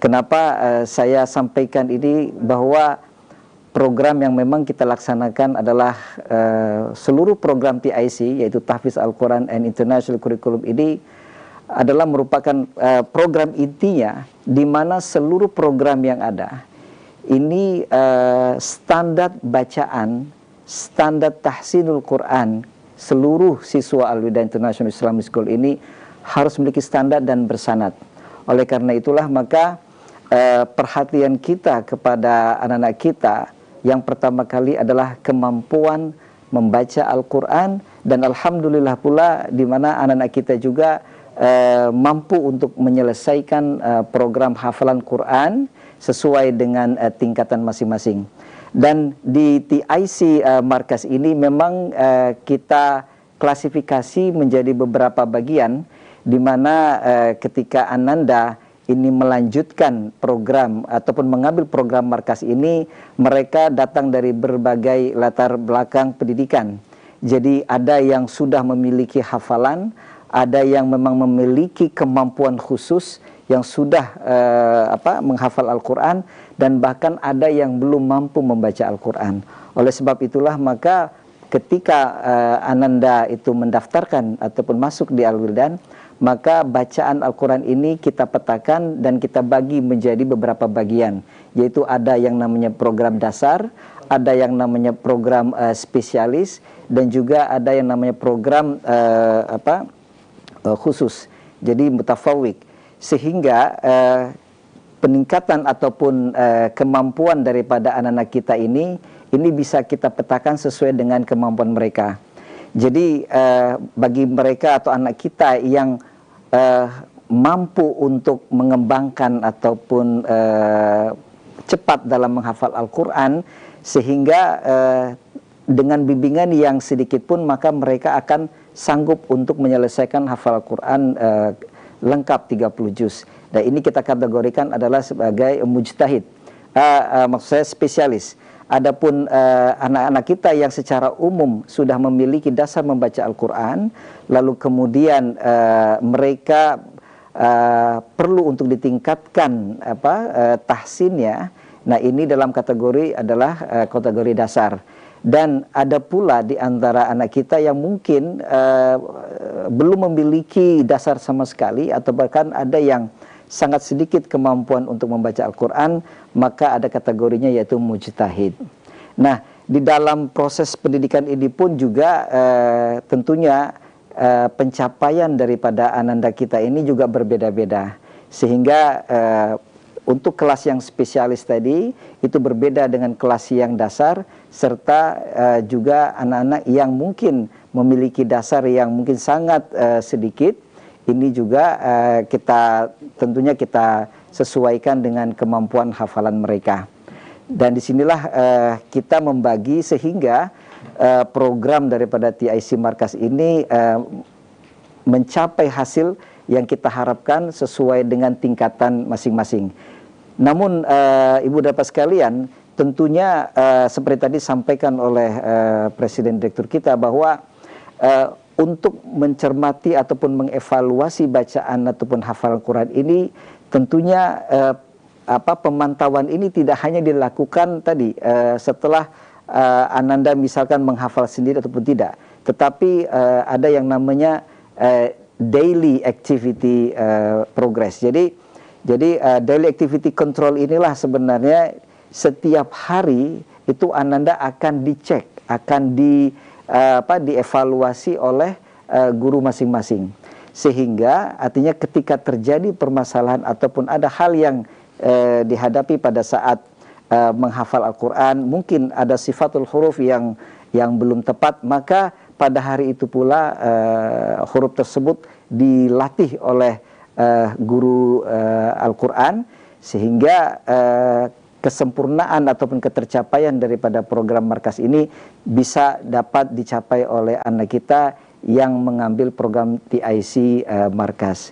kenapa uh, saya sampaikan ini bahwa program yang memang kita laksanakan adalah uh, seluruh program TIC yaitu Tahfiz Al-Quran and International Curriculum ini adalah merupakan uh, program intinya di mana seluruh program yang ada ini uh, standar bacaan, standar tahsinul Quran seluruh siswa Al-Wida International Islamic School ini harus memiliki standar dan bersanat. Oleh karena itulah maka uh, perhatian kita kepada anak-anak kita yang pertama kali adalah kemampuan membaca Al-Quran dan Alhamdulillah pula di mana anak-anak kita juga eh, mampu untuk menyelesaikan eh, program hafalan Quran sesuai dengan eh, tingkatan masing-masing. Dan di TIC eh, markas ini memang eh, kita klasifikasi menjadi beberapa bagian di mana eh, ketika Ananda ini melanjutkan program ataupun mengambil program markas ini mereka datang dari berbagai latar belakang pendidikan. Jadi ada yang sudah memiliki hafalan, ada yang memang memiliki kemampuan khusus yang sudah eh, apa menghafal Al-Qur'an dan bahkan ada yang belum mampu membaca Al-Qur'an. Oleh sebab itulah maka ketika eh, Ananda itu mendaftarkan ataupun masuk di Al-Wildan maka bacaan Al-Quran ini kita petakan dan kita bagi menjadi beberapa bagian, yaitu ada yang namanya program dasar, ada yang namanya program uh, spesialis, dan juga ada yang namanya program uh, apa uh, khusus, jadi mutafawik, sehingga uh, peningkatan ataupun uh, kemampuan daripada anak-anak kita ini ini bisa kita petakan sesuai dengan kemampuan mereka. Jadi uh, bagi mereka atau anak kita yang uh, mampu untuk mengembangkan ataupun uh, cepat dalam menghafal Al-Quran sehingga uh, dengan bimbingan yang sedikit pun maka mereka akan sanggup untuk menyelesaikan hafal Al-Quran uh, lengkap 30 juz. Dan ini kita kategorikan adalah sebagai mujtahid. Uh, uh, maksud saya spesialis Adapun eh, anak-anak uh, kita yang secara umum sudah memiliki dasar membaca Al-Quran, lalu kemudian uh, mereka uh, perlu untuk ditingkatkan apa uh, tahsinnya. Nah ini dalam kategori adalah uh, kategori dasar. Dan ada pula di antara anak kita yang mungkin uh, belum memiliki dasar sama sekali atau bahkan ada yang sangat sedikit kemampuan untuk membaca Al-Quran, maka ada kategorinya yaitu mujtahid. Nah, di dalam proses pendidikan ini pun juga eh, tentunya eh, pencapaian daripada ananda kita ini juga berbeda-beda. Sehingga eh, untuk kelas yang spesialis tadi itu berbeda dengan kelas yang dasar serta eh, juga anak-anak yang mungkin memiliki dasar yang mungkin sangat eh, sedikit ini juga uh, kita tentunya kita sesuaikan dengan kemampuan hafalan mereka. Dan disinilah uh, kita membagi sehingga uh, program daripada TIC Markas ini uh, mencapai hasil yang kita harapkan sesuai dengan tingkatan masing-masing. Namun uh, Ibu dapat sekalian, tentunya uh, seperti tadi sampaikan oleh uh, Presiden Direktur kita bahwa uh, untuk mencermati ataupun mengevaluasi bacaan ataupun hafalan Quran ini tentunya eh, apa pemantauan ini tidak hanya dilakukan tadi eh, setelah eh, Ananda misalkan menghafal sendiri ataupun tidak, tetapi eh, ada yang namanya eh, daily activity eh, progress. Jadi jadi eh, daily activity control inilah sebenarnya setiap hari itu Ananda akan dicek, akan di Eh, apa dievaluasi oleh uh, guru masing-masing. Sehingga artinya ketika terjadi permasalahan ataupun ada hal yang uh, dihadapi pada saat uh, menghafal Al-Qur'an, mungkin ada sifatul huruf yang yang belum tepat, maka pada hari itu pula uh, huruf tersebut dilatih oleh uh, guru uh, Al-Qur'an sehingga uh, kesempurnaan ataupun ketercapaian daripada program markas ini bisa dapat dicapai oleh anak kita yang mengambil program TIC uh, eh, markas.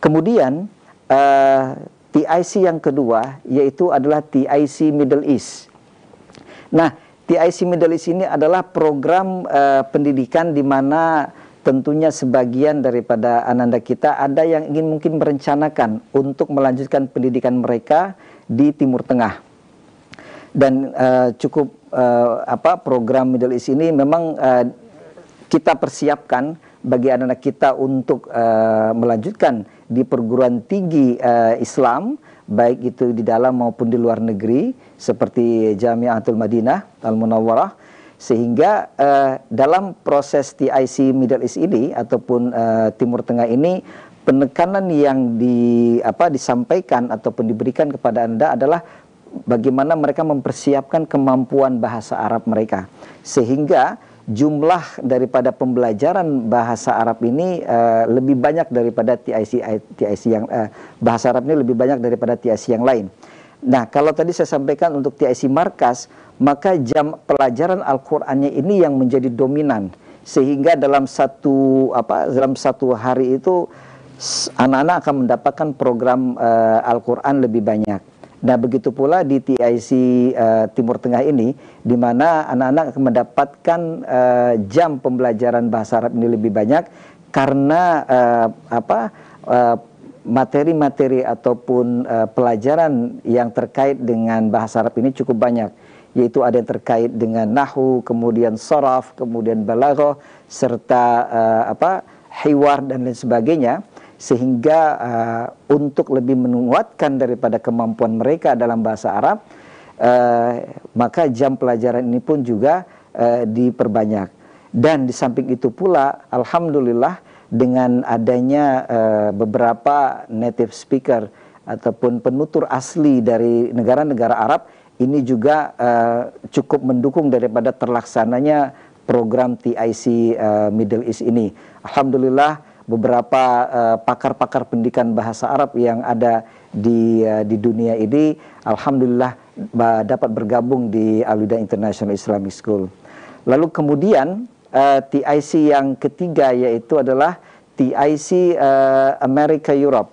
Kemudian uh, eh, TIC yang kedua yaitu adalah TIC Middle East. Nah, TIC Middle East ini adalah program uh, pendidikan di mana tentunya sebagian daripada ananda kita ada yang ingin mungkin merencanakan untuk melanjutkan pendidikan mereka di Timur Tengah dan uh, cukup uh, apa program Middle East ini memang uh, kita persiapkan bagi anak-anak kita untuk uh, melanjutkan di perguruan tinggi uh, Islam baik itu di dalam maupun di luar negeri seperti Jamiatul Madinah Al Munawwarah sehingga uh, dalam proses TIC Middle East ini ataupun uh, Timur Tengah ini penekanan yang di apa disampaikan ataupun diberikan kepada Anda adalah bagaimana mereka mempersiapkan kemampuan bahasa Arab mereka sehingga jumlah daripada pembelajaran bahasa Arab ini uh, lebih banyak daripada TIC eh, TIC yang uh, bahasa Arab ini lebih banyak daripada TIC yang lain. Nah, kalau tadi saya sampaikan untuk TIC markas, maka jam pelajaran Al-Qur'annya ini yang menjadi dominan sehingga dalam satu apa dalam satu hari itu anak-anak akan mendapatkan program uh, Al-Qur'an lebih banyak. Nah begitu pula di TIC uh, eh, Timur Tengah ini, di mana anak-anak mendapatkan uh, jam pembelajaran bahasa Arab ini lebih banyak karena uh, apa materi-materi uh, ataupun uh, pelajaran yang terkait dengan bahasa Arab ini cukup banyak yaitu ada yang terkait dengan nahu, kemudian soraf, kemudian balaghah serta uh, apa hiwar dan lain sebagainya sehingga uh, untuk lebih menguatkan daripada kemampuan mereka dalam bahasa Arab uh, maka jam pelajaran ini pun juga uh, diperbanyak dan di samping itu pula alhamdulillah dengan adanya uh, beberapa native speaker ataupun penutur asli dari negara-negara Arab ini juga uh, cukup mendukung daripada terlaksananya program TIC uh, Middle East ini alhamdulillah beberapa eh, pakar-pakar uh, pendidikan bahasa Arab yang ada di uh, di dunia ini alhamdulillah bah, dapat bergabung di Aluda International Islamic School. Lalu kemudian uh, eh, TIC yang ketiga yaitu adalah TIC uh, America Europe.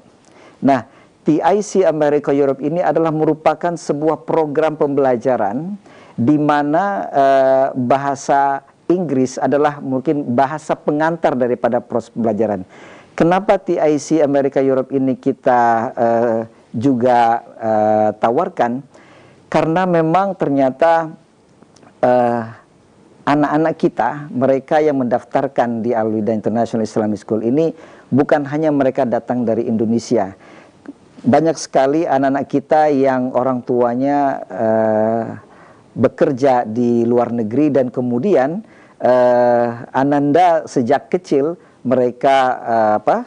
Nah, TIC America Europe ini adalah merupakan sebuah program pembelajaran di mana uh, bahasa Inggris adalah mungkin bahasa pengantar daripada proses pembelajaran. Kenapa TIC Amerika Europe ini kita uh, juga uh, tawarkan? Karena memang ternyata anak eh, anak-anak kita, mereka yang mendaftarkan di Alwida International Islamic School ini bukan hanya mereka datang dari Indonesia. Banyak sekali anak-anak kita yang orang tuanya uh, bekerja di luar negeri dan kemudian uh, Ananda sejak kecil mereka uh, apa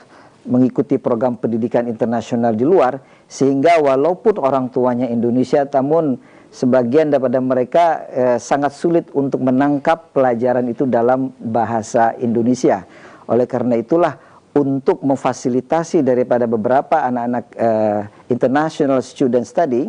mengikuti program pendidikan internasional di luar sehingga walaupun orang tuanya Indonesia namun sebagian daripada mereka uh, sangat sulit untuk menangkap pelajaran itu dalam bahasa Indonesia. Oleh karena itulah untuk memfasilitasi daripada beberapa anak-anak uh, international student study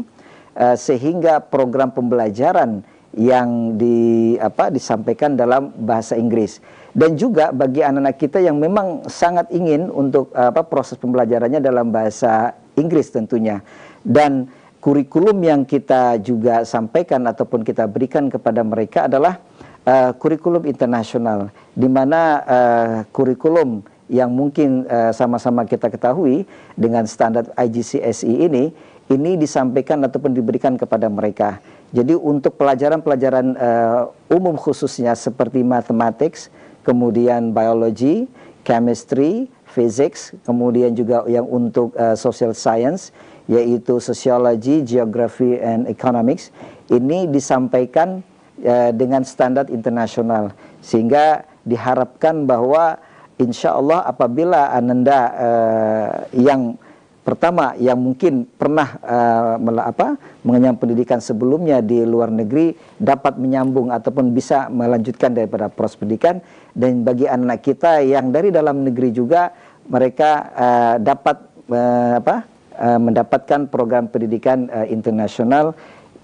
uh, sehingga program pembelajaran yang di apa disampaikan dalam bahasa Inggris dan juga bagi anak-anak kita yang memang sangat ingin untuk apa proses pembelajarannya dalam bahasa Inggris tentunya dan kurikulum yang kita juga sampaikan ataupun kita berikan kepada mereka adalah uh, kurikulum internasional di mana uh, kurikulum yang mungkin eh, sama-sama uh, kita ketahui dengan standar IGCSE ini ini disampaikan ataupun diberikan kepada mereka jadi untuk pelajaran-pelajaran uh, umum khususnya seperti mathematics, kemudian biologi, chemistry, physics, kemudian juga yang untuk uh, social science yaitu sociology, geography and economics ini disampaikan uh, dengan standar internasional sehingga diharapkan bahwa insya Allah apabila ananda uh, yang pertama yang mungkin pernah uh, apa, mengenyam pendidikan sebelumnya di luar negeri dapat menyambung ataupun bisa melanjutkan daripada proses pendidikan dan bagi anak kita yang dari dalam negeri juga mereka uh, dapat uh, apa, uh, mendapatkan program pendidikan uh, internasional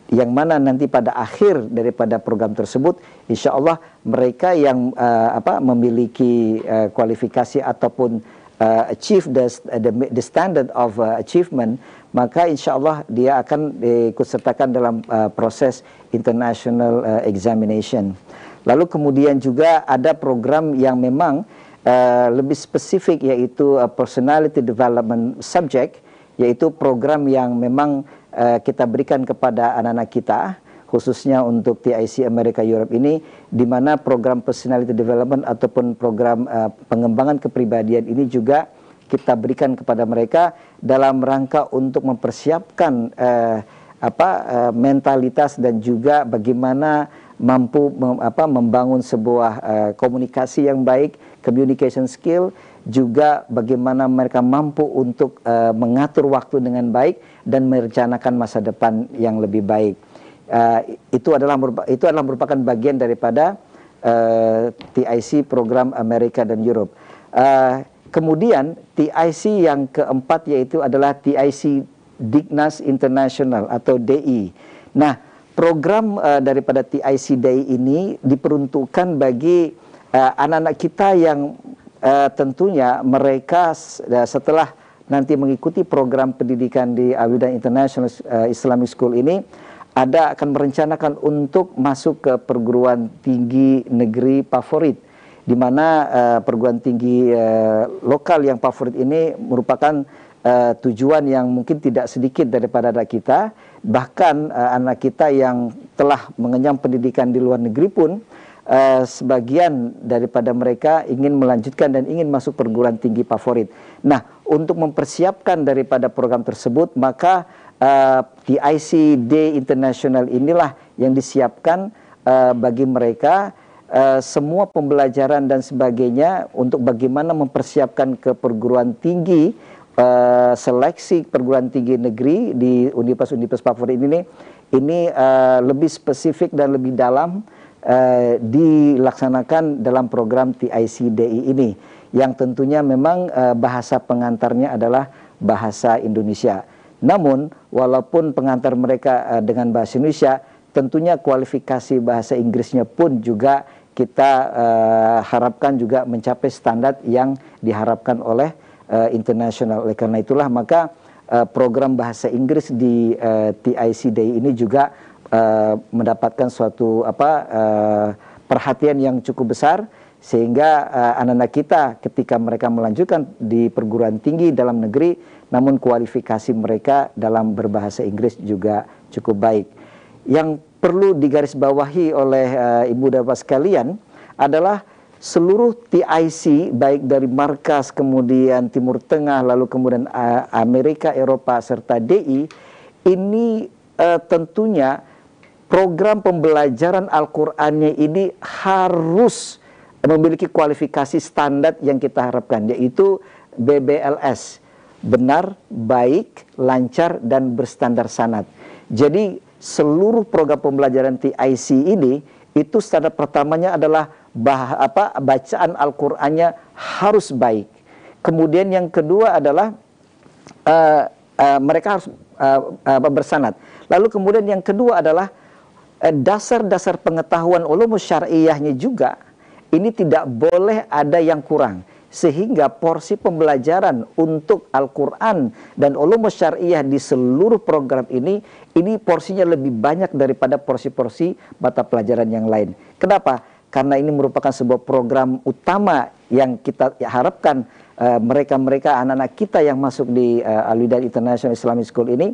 yang mana nanti pada akhir daripada program tersebut insya Allah mereka yang uh, apa memiliki uh, kualifikasi ataupun uh, achieve the, the the standard of uh, achievement maka insya Allah dia akan ikut dalam uh, proses international uh, examination. Lalu kemudian juga ada program yang memang uh, lebih spesifik yaitu uh, personality development subject yaitu program yang memang uh, kita berikan kepada anak-anak kita khususnya untuk TIC Amerika Europe ini di mana program personality development ataupun program uh, pengembangan kepribadian ini juga kita berikan kepada mereka dalam rangka untuk mempersiapkan uh, apa uh, mentalitas dan juga bagaimana mampu mem, apa membangun sebuah uh, komunikasi yang baik, communication skill juga bagaimana mereka mampu untuk uh, mengatur waktu dengan baik dan merencanakan masa depan yang lebih baik. Eh, itu adalah itu adalah merupakan bagian daripada uh, eh, TIC program Amerika dan Europe. Uh, kemudian TIC yang keempat yaitu adalah TIC Dignas International atau DI. Nah, program uh, daripada TIC DI ini diperuntukkan bagi anak-anak uh, kita yang uh, tentunya mereka setelah nanti mengikuti program pendidikan di Al International Islamic School ini anda akan merencanakan untuk masuk ke perguruan tinggi negeri favorit di mana uh, perguruan tinggi uh, lokal yang favorit ini merupakan uh, tujuan yang mungkin tidak sedikit daripada anak kita bahkan uh, anak kita yang telah mengenyam pendidikan di luar negeri pun uh, sebagian daripada mereka ingin melanjutkan dan ingin masuk perguruan tinggi favorit. Nah, untuk mempersiapkan daripada program tersebut maka uh, eh, ICD International inilah yang disiapkan uh, bagi mereka uh, semua pembelajaran dan sebagainya untuk bagaimana mempersiapkan ke perguruan tinggi uh, seleksi perguruan tinggi negeri di universitas-universitas favorit ini ini uh, lebih spesifik dan lebih dalam uh, dilaksanakan dalam program TICDI ini yang tentunya memang uh, bahasa pengantarnya adalah bahasa Indonesia. Namun walaupun pengantar mereka eh, dengan bahasa Indonesia, tentunya kualifikasi bahasa Inggrisnya pun juga kita eh, harapkan juga mencapai standar yang diharapkan oleh eh, internasional. Oleh karena itulah maka program bahasa Inggris di uh, TIC Day ini juga mendapatkan suatu apa perhatian yang cukup besar sehingga anak-anak uh, anak -anak kita ketika mereka melanjutkan di perguruan tinggi dalam negeri namun kualifikasi mereka dalam berbahasa Inggris juga cukup baik. Yang perlu digarisbawahi oleh uh, Ibu dan Bapak sekalian adalah seluruh TIC baik dari markas kemudian Timur Tengah lalu kemudian uh, Amerika, Eropa serta DI ini uh, tentunya program pembelajaran Al-Qur'annya ini harus memiliki kualifikasi standar yang kita harapkan yaitu BBLS benar, baik, lancar, dan berstandar sanat. Jadi seluruh program pembelajaran TIC ini itu standar pertamanya adalah bah, apa, bacaan Al-Qur'annya harus baik. Kemudian yang kedua adalah uh, uh, mereka harus uh, eh, uh, bersanat. Lalu kemudian yang kedua adalah dasar-dasar uh, pengetahuan ulumus syariahnya juga ini tidak boleh ada yang kurang sehingga porsi pembelajaran untuk Al-Quran dan ulumus syariah di seluruh program ini, ini porsinya lebih banyak daripada porsi-porsi mata pelajaran yang lain. Kenapa? Karena ini merupakan sebuah program utama yang kita harapkan eh, mereka-mereka uh, anak-anak kita yang masuk di uh, eh, Al-Widan International Islamic School ini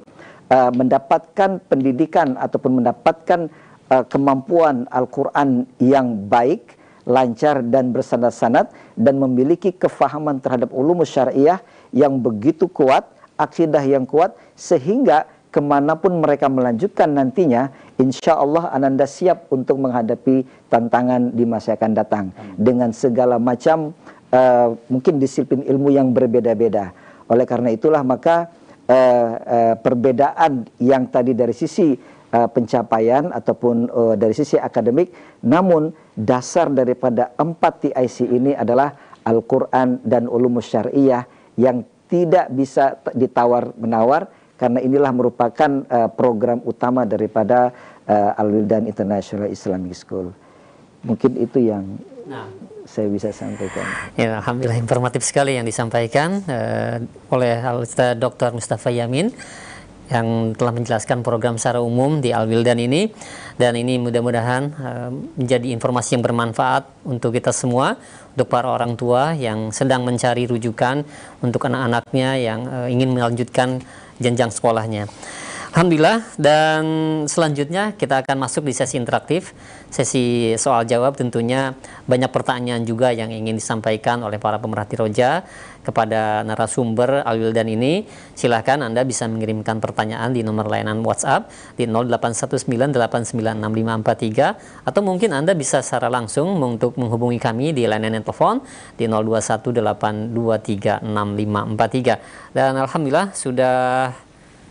uh, mendapatkan pendidikan ataupun mendapatkan uh, kemampuan Al-Quran yang baik, lancar dan bersanad-sanad dan memiliki kefahaman terhadap ulumus syariah yang begitu kuat, akidah yang kuat sehingga kemanapun mereka melanjutkan nantinya, insya Allah Ananda siap untuk menghadapi tantangan di masa yang akan datang dengan segala macam uh, mungkin disiplin ilmu yang berbeda-beda. Oleh karena itulah maka uh, uh, perbedaan yang tadi dari sisi uh, pencapaian ataupun uh, dari sisi akademik namun dasar daripada empat TIC ini adalah Al-Qur'an dan ulumus syariah yang tidak bisa ditawar menawar karena inilah merupakan uh, program utama daripada uh, Al-Wildan International Islamic School. Mungkin itu yang nah saya bisa sampaikan. Ya, alhamdulillah informatif sekali yang disampaikan uh, oleh Al Dr. Mustafa Yamin yang telah menjelaskan program secara umum di Al-Wildan ini dan ini mudah-mudahan uh, menjadi informasi yang bermanfaat untuk kita semua untuk para orang tua yang sedang mencari rujukan untuk anak-anaknya yang uh, ingin melanjutkan jenjang sekolahnya. Alhamdulillah dan selanjutnya kita akan masuk di sesi interaktif, sesi soal jawab tentunya banyak pertanyaan juga yang ingin disampaikan oleh para pemerhati roja kepada narasumber Al Wildan ini, silahkan Anda bisa mengirimkan pertanyaan di nomor layanan WhatsApp di 0819896543 atau mungkin Anda bisa secara langsung untuk menghubungi kami di layanan telepon di 0218236543. Dan alhamdulillah sudah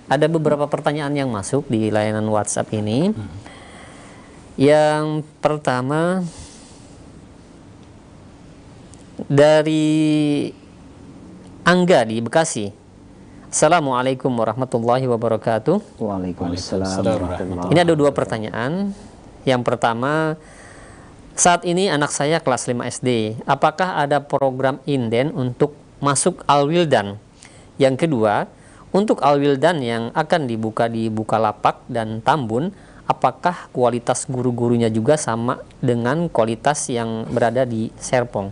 ada beberapa pertanyaan yang masuk di layanan WhatsApp ini. Yang pertama dari Angga di Bekasi. Assalamualaikum warahmatullahi wabarakatuh. Waalaikumsalam. Ini ada dua pertanyaan. Yang pertama, saat ini anak saya kelas 5 SD. Apakah ada program inden untuk masuk Alwildan? Yang kedua, untuk Alwildan yang akan dibuka di Bukalapak dan Tambun, apakah kualitas guru-gurunya juga sama dengan kualitas yang berada di Serpong?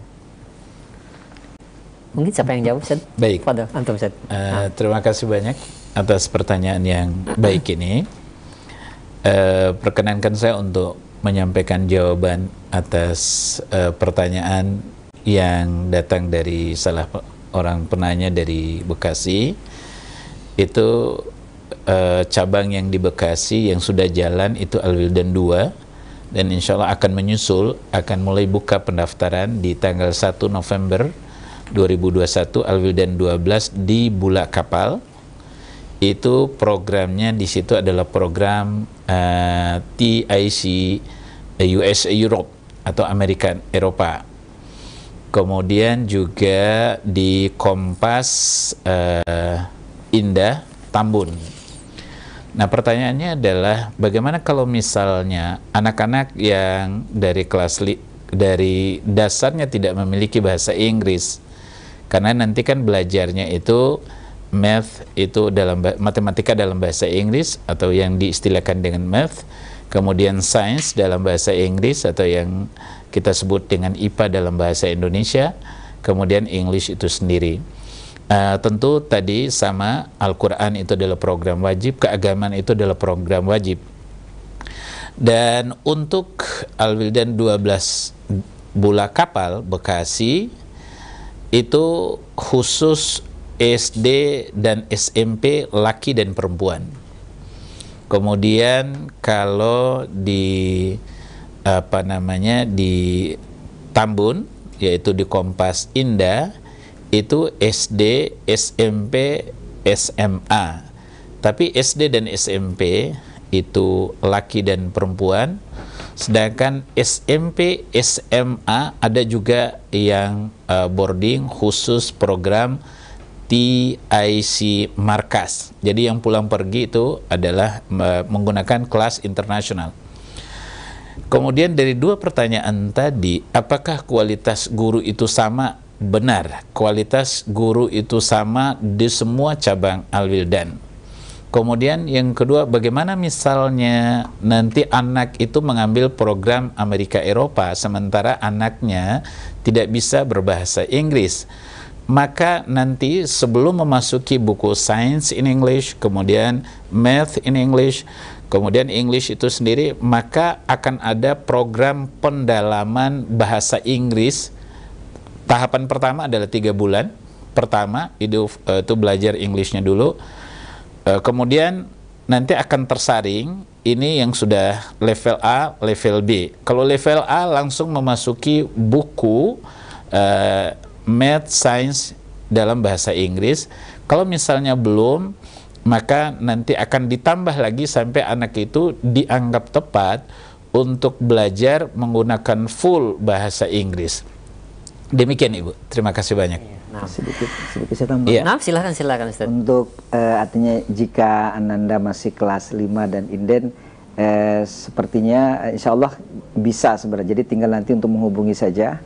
Mungkin siapa yang jawab, Ustaz? Baik. Pada antum, Ustaz. Uh, terima kasih banyak atas pertanyaan yang baik ini. Uh, perkenankan saya untuk menyampaikan jawaban atas uh, pertanyaan yang datang dari salah orang penanya dari Bekasi. Itu uh, cabang yang di Bekasi yang sudah jalan itu Alwildan 2 dan insya Allah akan menyusul akan mulai buka pendaftaran di tanggal 1 November 2021 Alwildan 12 di Bulak Kapal itu programnya di situ adalah program uh, eh, TIC eh, US Europe atau Amerika Eropa. Kemudian juga di Kompas uh, Indah Tambun. Nah, pertanyaannya adalah bagaimana kalau misalnya anak-anak yang dari kelas dari dasarnya tidak memiliki bahasa Inggris, karena nanti kan belajarnya itu math itu dalam matematika dalam bahasa Inggris atau yang diistilahkan dengan math kemudian sains dalam bahasa Inggris atau yang kita sebut dengan IPA dalam bahasa Indonesia kemudian English itu sendiri uh, tentu tadi sama Al-Quran itu adalah program wajib keagamaan itu adalah program wajib dan untuk Al-Wildan 12 Bula Kapal Bekasi itu khusus SD dan SMP laki dan perempuan. Kemudian kalau di apa namanya di Tambun yaitu di Kompas Indah itu SD, SMP, SMA. Tapi SD dan SMP itu laki dan perempuan sedangkan SMP SMA ada juga yang uh, boarding khusus program TIC Markas jadi yang pulang pergi itu adalah uh, menggunakan kelas internasional kemudian dari dua pertanyaan tadi apakah kualitas guru itu sama benar kualitas guru itu sama di semua cabang Alwildan. Kemudian yang kedua, bagaimana misalnya nanti anak itu mengambil program Amerika Eropa sementara anaknya tidak bisa berbahasa Inggris. Maka nanti sebelum memasuki buku Science in English, kemudian Math in English, kemudian English itu sendiri, maka akan ada program pendalaman bahasa Inggris. Tahapan pertama adalah tiga bulan. Pertama itu, eh, itu belajar Inggrisnya dulu Eh, kemudian nanti akan tersaring ini yang sudah level A, level B. Kalau level A langsung memasuki buku e, Math Science dalam bahasa Inggris. Kalau misalnya belum, maka nanti akan ditambah lagi sampai anak itu dianggap tepat untuk belajar menggunakan full bahasa Inggris. Demikian Ibu, terima kasih banyak. Iya. Nah, sedikit sedikit saya tambah. Yeah. Nah, silakan silakan Ustaz. Untuk uh, artinya jika Ananda masih kelas 5 dan Inden uh, sepertinya eh, insya Allah bisa sebenarnya. Jadi tinggal nanti untuk menghubungi saja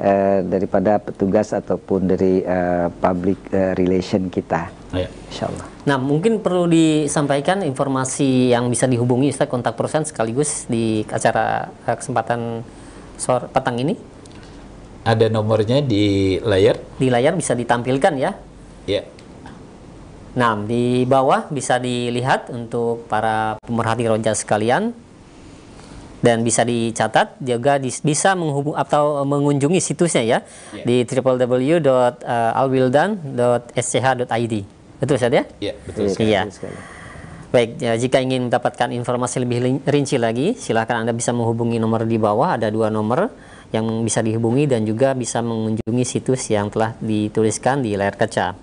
uh, daripada petugas ataupun dari uh, public uh, relation kita. Oh, iya. Insya Allah. Nah mungkin perlu disampaikan informasi yang bisa dihubungi Ustaz kontak persen sekaligus di acara kesempatan sore petang ini. Ada nomornya di layar? Di layar bisa ditampilkan ya. Ya. Nah, di bawah bisa dilihat untuk para pemerhati roja sekalian dan bisa dicatat juga bisa menghubung atau mengunjungi situsnya ya yeah. di www.alwildan.sch.id. Betul saja? ya? ya iya, yeah, betul sekali. Iya. Baik, ya, jika ingin mendapatkan informasi lebih rinci lagi, silahkan Anda bisa menghubungi nomor di bawah, ada dua nomor yang bisa dihubungi dan juga bisa mengunjungi situs yang telah dituliskan di layar kaca.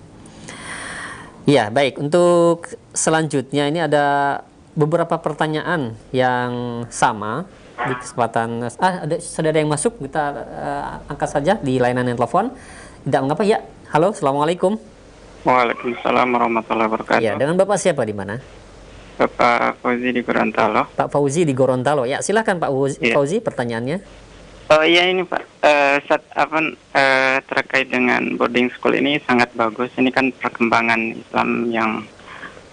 Ya, baik. Untuk selanjutnya ini ada beberapa pertanyaan yang sama di kesempatan ah ada saudara yang masuk kita uh, angkat saja di layanan yang telepon. Tidak mengapa ya. Halo, Assalamualaikum. Waalaikumsalam warahmatullahi wabarakatuh. Ya, dengan Bapak siapa di mana? Bapak Fauzi di Gorontalo. Pak Fauzi di Gorontalo. Ya, silahkan Pak Fauzi, ya. Fauzi pertanyaannya. Oh iya ini Pak, uh, eh, saat apa uh, terkait dengan boarding school ini sangat bagus. Ini kan perkembangan Islam yang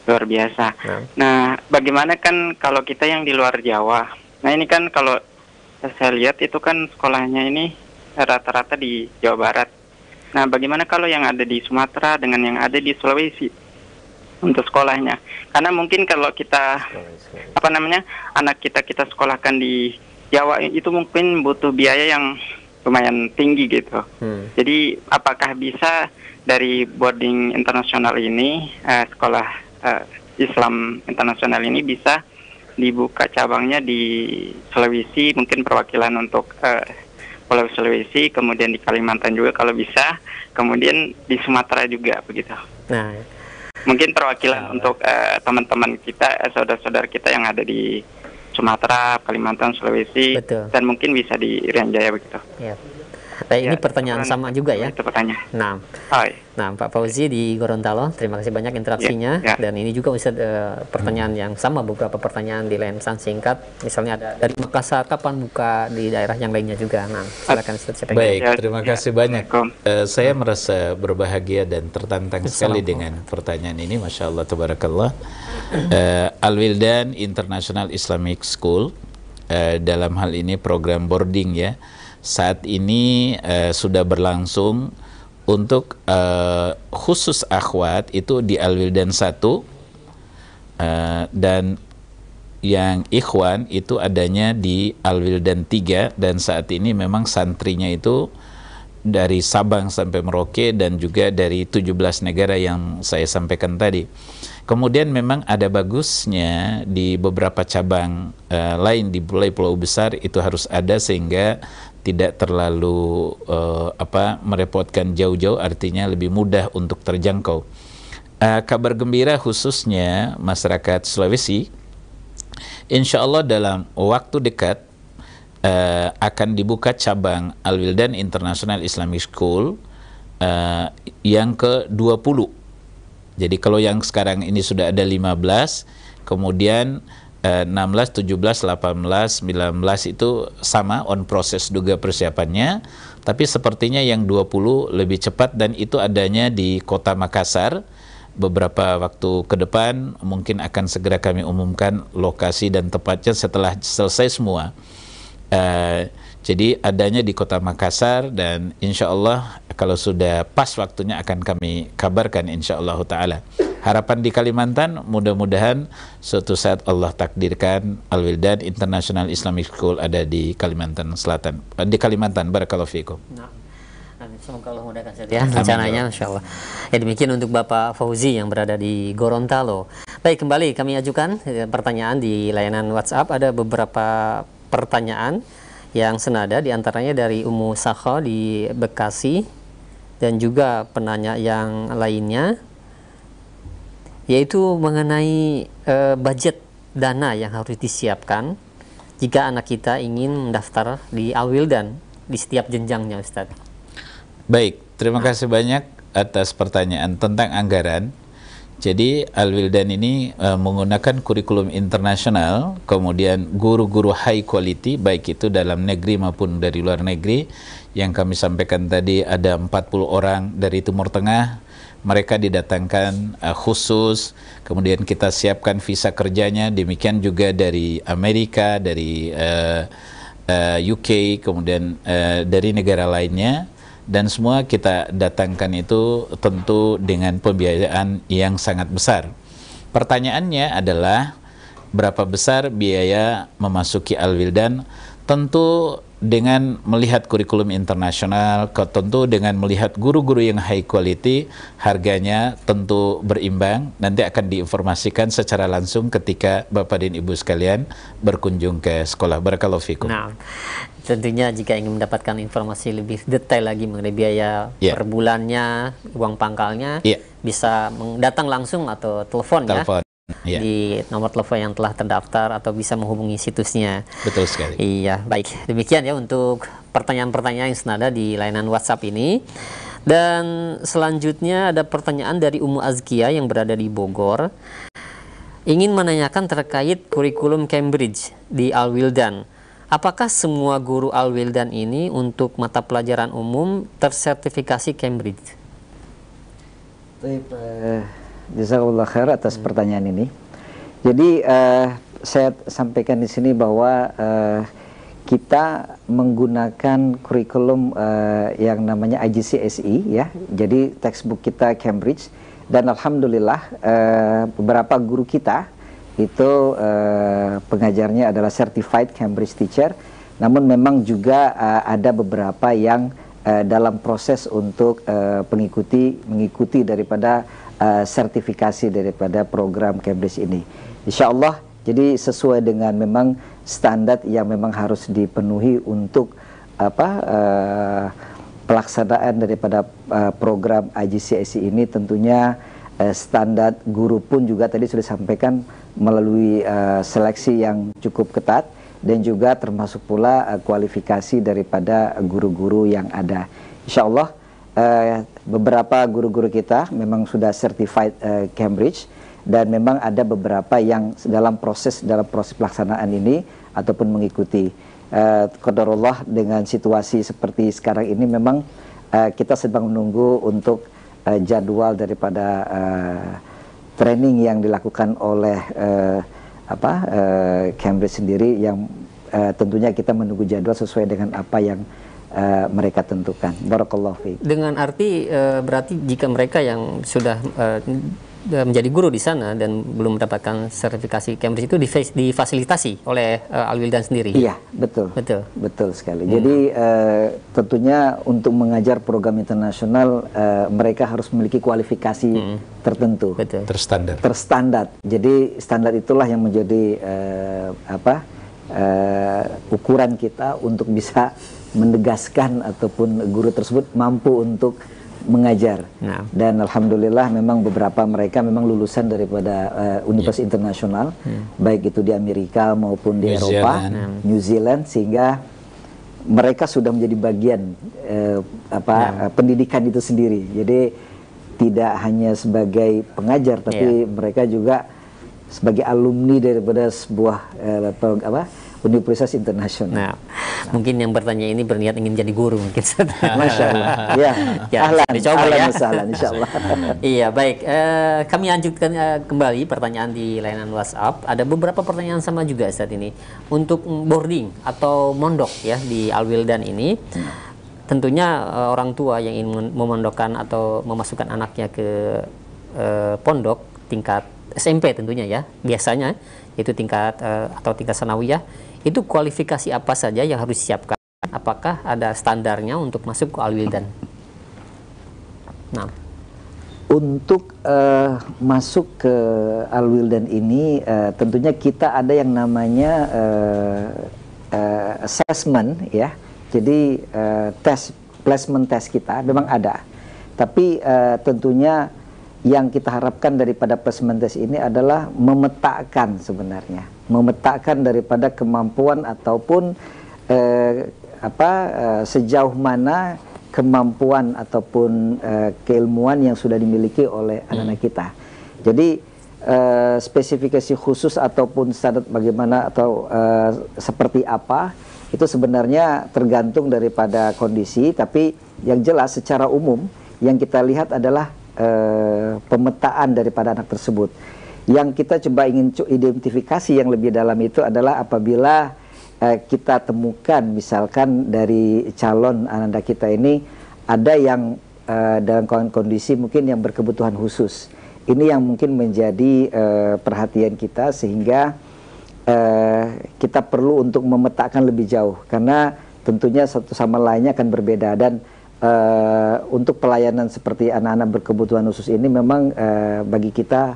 luar biasa. Ya. Nah, bagaimana kan kalau kita yang di luar Jawa? Nah ini kan kalau saya lihat itu kan sekolahnya ini rata-rata di Jawa Barat. Nah, bagaimana kalau yang ada di Sumatera dengan yang ada di Sulawesi untuk sekolahnya? Karena mungkin kalau kita apa namanya anak kita kita sekolahkan di Jawa itu mungkin butuh biaya yang lumayan tinggi gitu. Hmm. Jadi apakah bisa dari boarding internasional ini uh, sekolah uh, Islam internasional ini bisa dibuka cabangnya di Sulawesi mungkin perwakilan untuk uh, Pulau Sulawesi kemudian di Kalimantan juga kalau bisa kemudian di Sumatera juga begitu. Nah ya. mungkin perwakilan nah. untuk uh, ya. teman -teman kita saudara-saudara kita yang ada di Sumatera, Kalimantan, Sulawesi, Betul. dan mungkin bisa di Rianjaya begitu. Yep. Iya. Baik, ya, ini pertanyaan sama juga ya. Itu pertanyaan. Nah, Hai. nah Pak Fauzi di Gorontalo, terima kasih banyak interaksinya. Ya, ya. Dan ini juga Ustaz, uh, eh, pertanyaan yang sama, beberapa pertanyaan di lain pesan singkat. Misalnya ada dari Makassar, kapan buka di daerah yang lainnya juga. Nah, silakan siapa Baik, ya, terima kasih ya. banyak. Uh, saya merasa berbahagia dan tertantang sekali dengan pertanyaan ini. Masya Allah, tabarakallah. Uh, eh, Al-Wildan International Islamic School, uh, dalam hal ini program boarding ya, saat ini uh, sudah berlangsung untuk uh, khusus akhwat itu di Al-Wildan 1 uh, eh, dan yang ikhwan itu adanya di Al-Wildan 3 dan saat ini memang santrinya itu dari Sabang sampai Merauke dan juga dari 17 negara yang saya sampaikan tadi. Kemudian memang ada bagusnya di beberapa cabang uh, lain di Pulau Pulau Besar itu harus ada sehingga tidak terlalu uh, apa merepotkan jauh-jauh artinya lebih mudah untuk terjangkau. Uh, kabar gembira khususnya masyarakat Sulawesi, insya Allah dalam waktu dekat uh, akan dibuka cabang Al Wildan International Islamic School uh, yang ke 20 Jadi kalau yang sekarang ini sudah ada 15, kemudian 16, 17, 18, 19 itu sama on proses duga persiapannya tapi sepertinya yang 20 lebih cepat dan itu adanya di kota Makassar beberapa waktu ke depan mungkin akan segera kami umumkan lokasi dan tepatnya setelah selesai semua uh, jadi adanya di kota Makassar dan insya Allah kalau sudah pas waktunya akan kami kabarkan insya Allah ta'ala harapan di Kalimantan mudah-mudahan suatu saat Allah takdirkan Al Wildan International Islamic School ada di Kalimantan Selatan di Kalimantan barakallahu fikum. Nah, Semoga Allah mudahkan saja ya, rencananya Insya Allah. Ya demikian untuk Bapak Fauzi yang berada di Gorontalo. Baik kembali kami ajukan eh, pertanyaan di layanan WhatsApp ada beberapa pertanyaan yang senada diantaranya dari Umu Sakho di Bekasi dan juga penanya yang lainnya yaitu mengenai uh, budget dana yang harus disiapkan jika anak kita ingin mendaftar di dan di setiap jenjangnya Ustadz. Baik, terima nah. kasih banyak atas pertanyaan tentang anggaran. Jadi Alwildan ini uh, menggunakan kurikulum internasional, kemudian guru-guru high quality baik itu dalam negeri maupun dari luar negeri. Yang kami sampaikan tadi ada 40 orang dari Timur Tengah, mereka didatangkan uh, khusus, kemudian kita siapkan visa kerjanya, demikian juga dari Amerika, dari uh, eh, eh, uh, UK, kemudian uh, dari negara lainnya, dan semua kita datangkan itu tentu dengan pembiayaan yang sangat besar. Pertanyaannya adalah berapa besar biaya memasuki Al-Wildan? Tentu dengan melihat kurikulum internasional, tentu dengan melihat guru-guru yang high quality, harganya tentu berimbang. Nanti akan diinformasikan secara langsung ketika Bapak dan Ibu sekalian berkunjung ke sekolah. Barakallahu fikum. Nah, tentunya jika ingin mendapatkan informasi lebih detail lagi mengenai biaya yeah. per bulannya, uang pangkalnya, yeah. bisa datang langsung atau telepon, ya. telepon. ya yeah. di nomor telepon yang telah terdaftar atau bisa menghubungi situsnya. Betul sekali. Iya, baik. Demikian ya untuk pertanyaan-pertanyaan yang senada di layanan WhatsApp ini. Dan selanjutnya ada pertanyaan dari Umu Azkia yang berada di Bogor. Ingin menanyakan terkait kurikulum Cambridge di Al-Wildan. Apakah semua guru Al-Wildan ini untuk mata pelajaran umum tersertifikasi Cambridge? Tipe jazakallah khair atas hmm. pertanyaan ini. Jadi uh, saya sampaikan di sini bahwa uh, kita menggunakan kurikulum uh, yang namanya IGCSE ya. Jadi textbook kita Cambridge dan alhamdulillah uh, beberapa guru kita itu uh, pengajarnya adalah certified Cambridge teacher. Namun memang juga uh, ada beberapa yang uh, dalam proses untuk uh, mengikuti mengikuti daripada Eh, sertifikasi daripada program Cambridge ini. Insya Allah, jadi sesuai dengan memang standar yang memang harus dipenuhi untuk apa uh, pelaksanaan daripada uh, program IGCSE ini tentunya uh, standar guru pun juga tadi sudah sampaikan melalui uh, seleksi yang cukup ketat dan juga termasuk pula uh, kualifikasi daripada guru-guru yang ada. Insya Allah Eh, beberapa guru-guru kita memang sudah certified uh, Cambridge dan memang ada beberapa yang dalam proses dalam proses pelaksanaan ini ataupun mengikuti uh, kodarullah dengan situasi seperti sekarang ini memang uh, kita sedang menunggu untuk uh, jadwal daripada uh, training yang dilakukan oleh uh, apa uh, Cambridge sendiri yang uh, tentunya kita menunggu jadwal sesuai dengan apa yang uh, mereka tentukan. Barakallahu fi. Dengan arti uh, berarti jika mereka yang sudah uh, menjadi guru di sana dan belum mendapatkan sertifikasi Cambridge itu difasilitasi oleh uh, Alwildan sendiri. Iya, betul. Betul. Betul sekali. Hmm. Jadi uh, tentunya untuk mengajar program internasional uh, mereka harus memiliki kualifikasi hmm. tertentu. Betul. Terstandar. Terstandar. Jadi standar itulah yang menjadi uh, apa? Uh, ukuran kita untuk bisa menegaskan ataupun guru tersebut mampu untuk mengajar nah. dan alhamdulillah memang beberapa mereka memang lulusan daripada uh, universitas yeah. internasional yeah. baik itu di Amerika maupun di New Eropa Zealand. Ya. New Zealand sehingga mereka sudah menjadi bagian uh, apa yeah. Ya. uh, pendidikan itu sendiri jadi tidak hanya sebagai pengajar tapi yeah. mereka juga sebagai alumni daripada sebuah uh, apa Universitas Internasional. Nah, nah. mungkin yang bertanya ini berniat ingin jadi guru mungkin. Masya Allah. Ya, ya, ya ahlan, dicoba ya. Masalah, insya Allah. iya, baik. Uh, kami lanjutkan uh, kembali pertanyaan di layanan WhatsApp. Ada beberapa pertanyaan sama juga saat ini. Untuk boarding atau mondok ya di Alwildan ini, hmm. tentunya uh, orang tua yang ingin memondokkan atau memasukkan anaknya ke uh, pondok tingkat SMP tentunya ya, biasanya itu tingkat uh, atau tingkat sanawiyah itu kualifikasi apa saja yang harus disiapkan? Apakah ada standarnya untuk masuk ke Alwildan? Nah. Untuk uh, masuk ke Alwildan ini uh, tentunya kita ada yang namanya uh, uh, assessment ya. Jadi uh, tes placement test kita memang ada. Tapi uh, tentunya yang kita harapkan daripada placement test ini adalah memetakan sebenarnya memetakan daripada kemampuan ataupun eh, apa eh, sejauh mana kemampuan ataupun eh, keilmuan yang sudah dimiliki oleh hmm. anak-anak hmm. kita. Jadi eh, spesifikasi khusus ataupun standar bagaimana atau eh, seperti apa itu sebenarnya tergantung daripada kondisi tapi yang jelas secara umum yang kita lihat adalah eh, pemetaan daripada anak tersebut yang kita coba ingin identifikasi yang lebih dalam itu adalah apabila eh, kita temukan misalkan dari calon ananda kita ini ada yang eh, dalam kondisi mungkin yang berkebutuhan khusus. Ini yang mungkin menjadi eh, perhatian kita sehingga eh, kita perlu untuk memetakan lebih jauh karena tentunya satu sama lainnya akan berbeda dan Uh, untuk pelayanan seperti anak-anak berkebutuhan khusus ini memang uh, bagi kita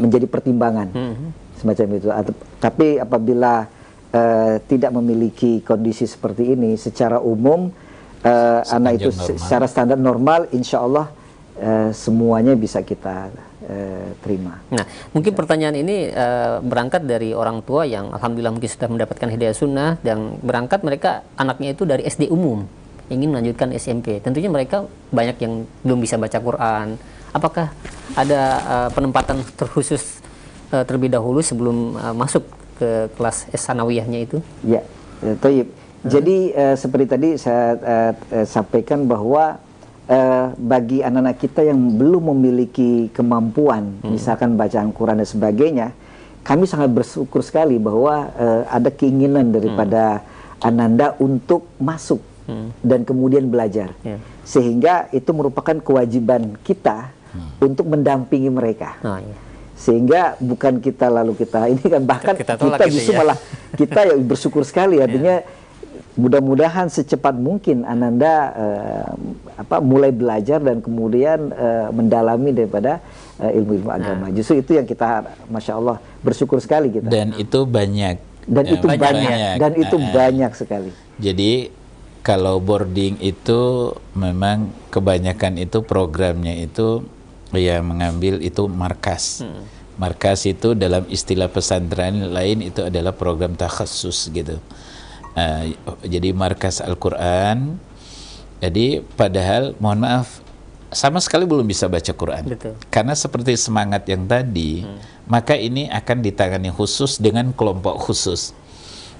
menjadi pertimbangan hmm. semacam itu. Atau, tapi apabila uh, tidak memiliki kondisi seperti ini, secara umum uh, anak itu normal. secara standar normal, insya Allah uh, eh, semuanya bisa kita terima. Nah, mungkin pertanyaan ini uh, berangkat dari orang tua yang alhamdulillah mungkin sudah mendapatkan hidayah sunnah dan berangkat mereka anaknya itu dari SD umum ingin melanjutkan SMP. Tentunya mereka banyak yang belum bisa baca Quran, apakah ada uh, penempatan terkhusus uh, terlebih dahulu sebelum uh, masuk ke kelas sanawiyahnya itu? Ya, uh Hmm. Jadi uh, seperti tadi saya uh, uh, sampaikan bahwa uh, bagi anak-anak kita yang belum memiliki kemampuan, hmm. misalkan bacaan Quran dan sebagainya, kami sangat bersyukur sekali bahwa uh, ada keinginan hmm. daripada hmm. ananda untuk masuk hmm. dan kemudian belajar, yeah. sehingga itu merupakan kewajiban kita hmm. untuk mendampingi mereka. Oh, iya. Sehingga bukan kita lalu kita ini kan bahkan kita, kita gitu justru ya. malah kita ya bersyukur sekali ya, artinya yeah. mudah-mudahan secepat mungkin Ananda uh, apa mulai belajar dan kemudian uh, mendalami daripada eh, ilmu-ilmu nah. agama. Nah. Justru itu yang kita masya Allah bersyukur sekali kita. Dan itu banyak. Dan ya, itu banyak, banyak. banyak. dan itu uh, banyak sekali. Jadi kalau boarding itu memang kebanyakan itu programnya itu ya mengambil itu markas. Hmm. Markas itu dalam istilah pesantren lain itu adalah program takhasus gitu. Uh, jadi markas Al-Qur'an. Jadi padahal mohon maaf sama sekali belum bisa baca Quran. Betul. Karena seperti semangat yang tadi, hmm. maka ini akan ditangani khusus dengan kelompok khusus.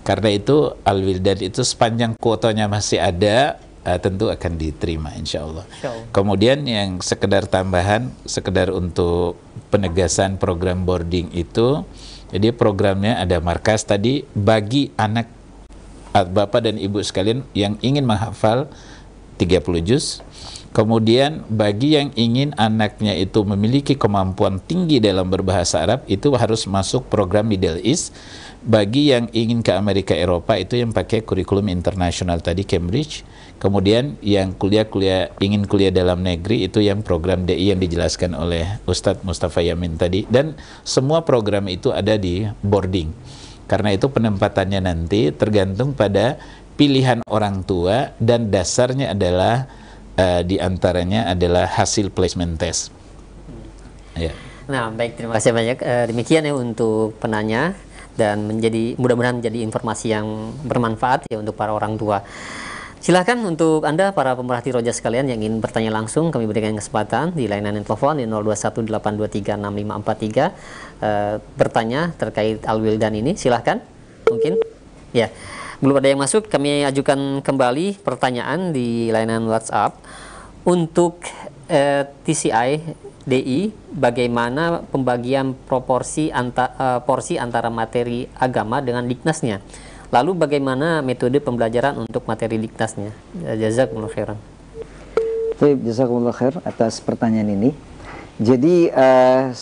Karena itu Al-Wildan itu sepanjang kuotanya masih ada, uh, tentu akan diterima insya Allah. insya Kemudian yang sekedar tambahan, sekedar untuk penegasan program boarding itu, jadi programnya ada markas tadi bagi anak eh, bapak dan ibu sekalian yang ingin menghafal 30 juz. Kemudian bagi yang ingin anaknya itu memiliki kemampuan tinggi dalam berbahasa Arab itu harus masuk program Middle East bagi yang ingin ke Amerika Eropa itu yang pakai kurikulum internasional tadi Cambridge kemudian yang kuliah-kuliah ingin kuliah dalam negeri itu yang program DI yang dijelaskan oleh Ustadz Mustafa Yamin tadi dan semua program itu ada di boarding karena itu penempatannya nanti tergantung pada pilihan orang tua dan dasarnya adalah uh, eh, diantaranya adalah hasil placement test ya yeah. Nah, baik terima kasih banyak. Eh, demikian ya untuk penanya dan menjadi mudah-mudahan menjadi informasi yang bermanfaat ya untuk para orang tua. Silahkan untuk Anda, para pemerhati roja sekalian yang ingin bertanya langsung, kami berikan kesempatan di layanan telepon di 0218236543 uh, eh, bertanya terkait alwil dan ini. Silahkan, mungkin. Ya, belum ada yang masuk, kami ajukan kembali pertanyaan di layanan WhatsApp. Untuk uh, eh, TCI DI bagaimana pembagian proporsi anta, uh, porsi antara materi agama dengan diknasnya. Lalu bagaimana metode pembelajaran untuk materi diknasnya? Ya, jazakumullah khairan. Baik, jazakumullah khair atas pertanyaan ini. Jadi uh,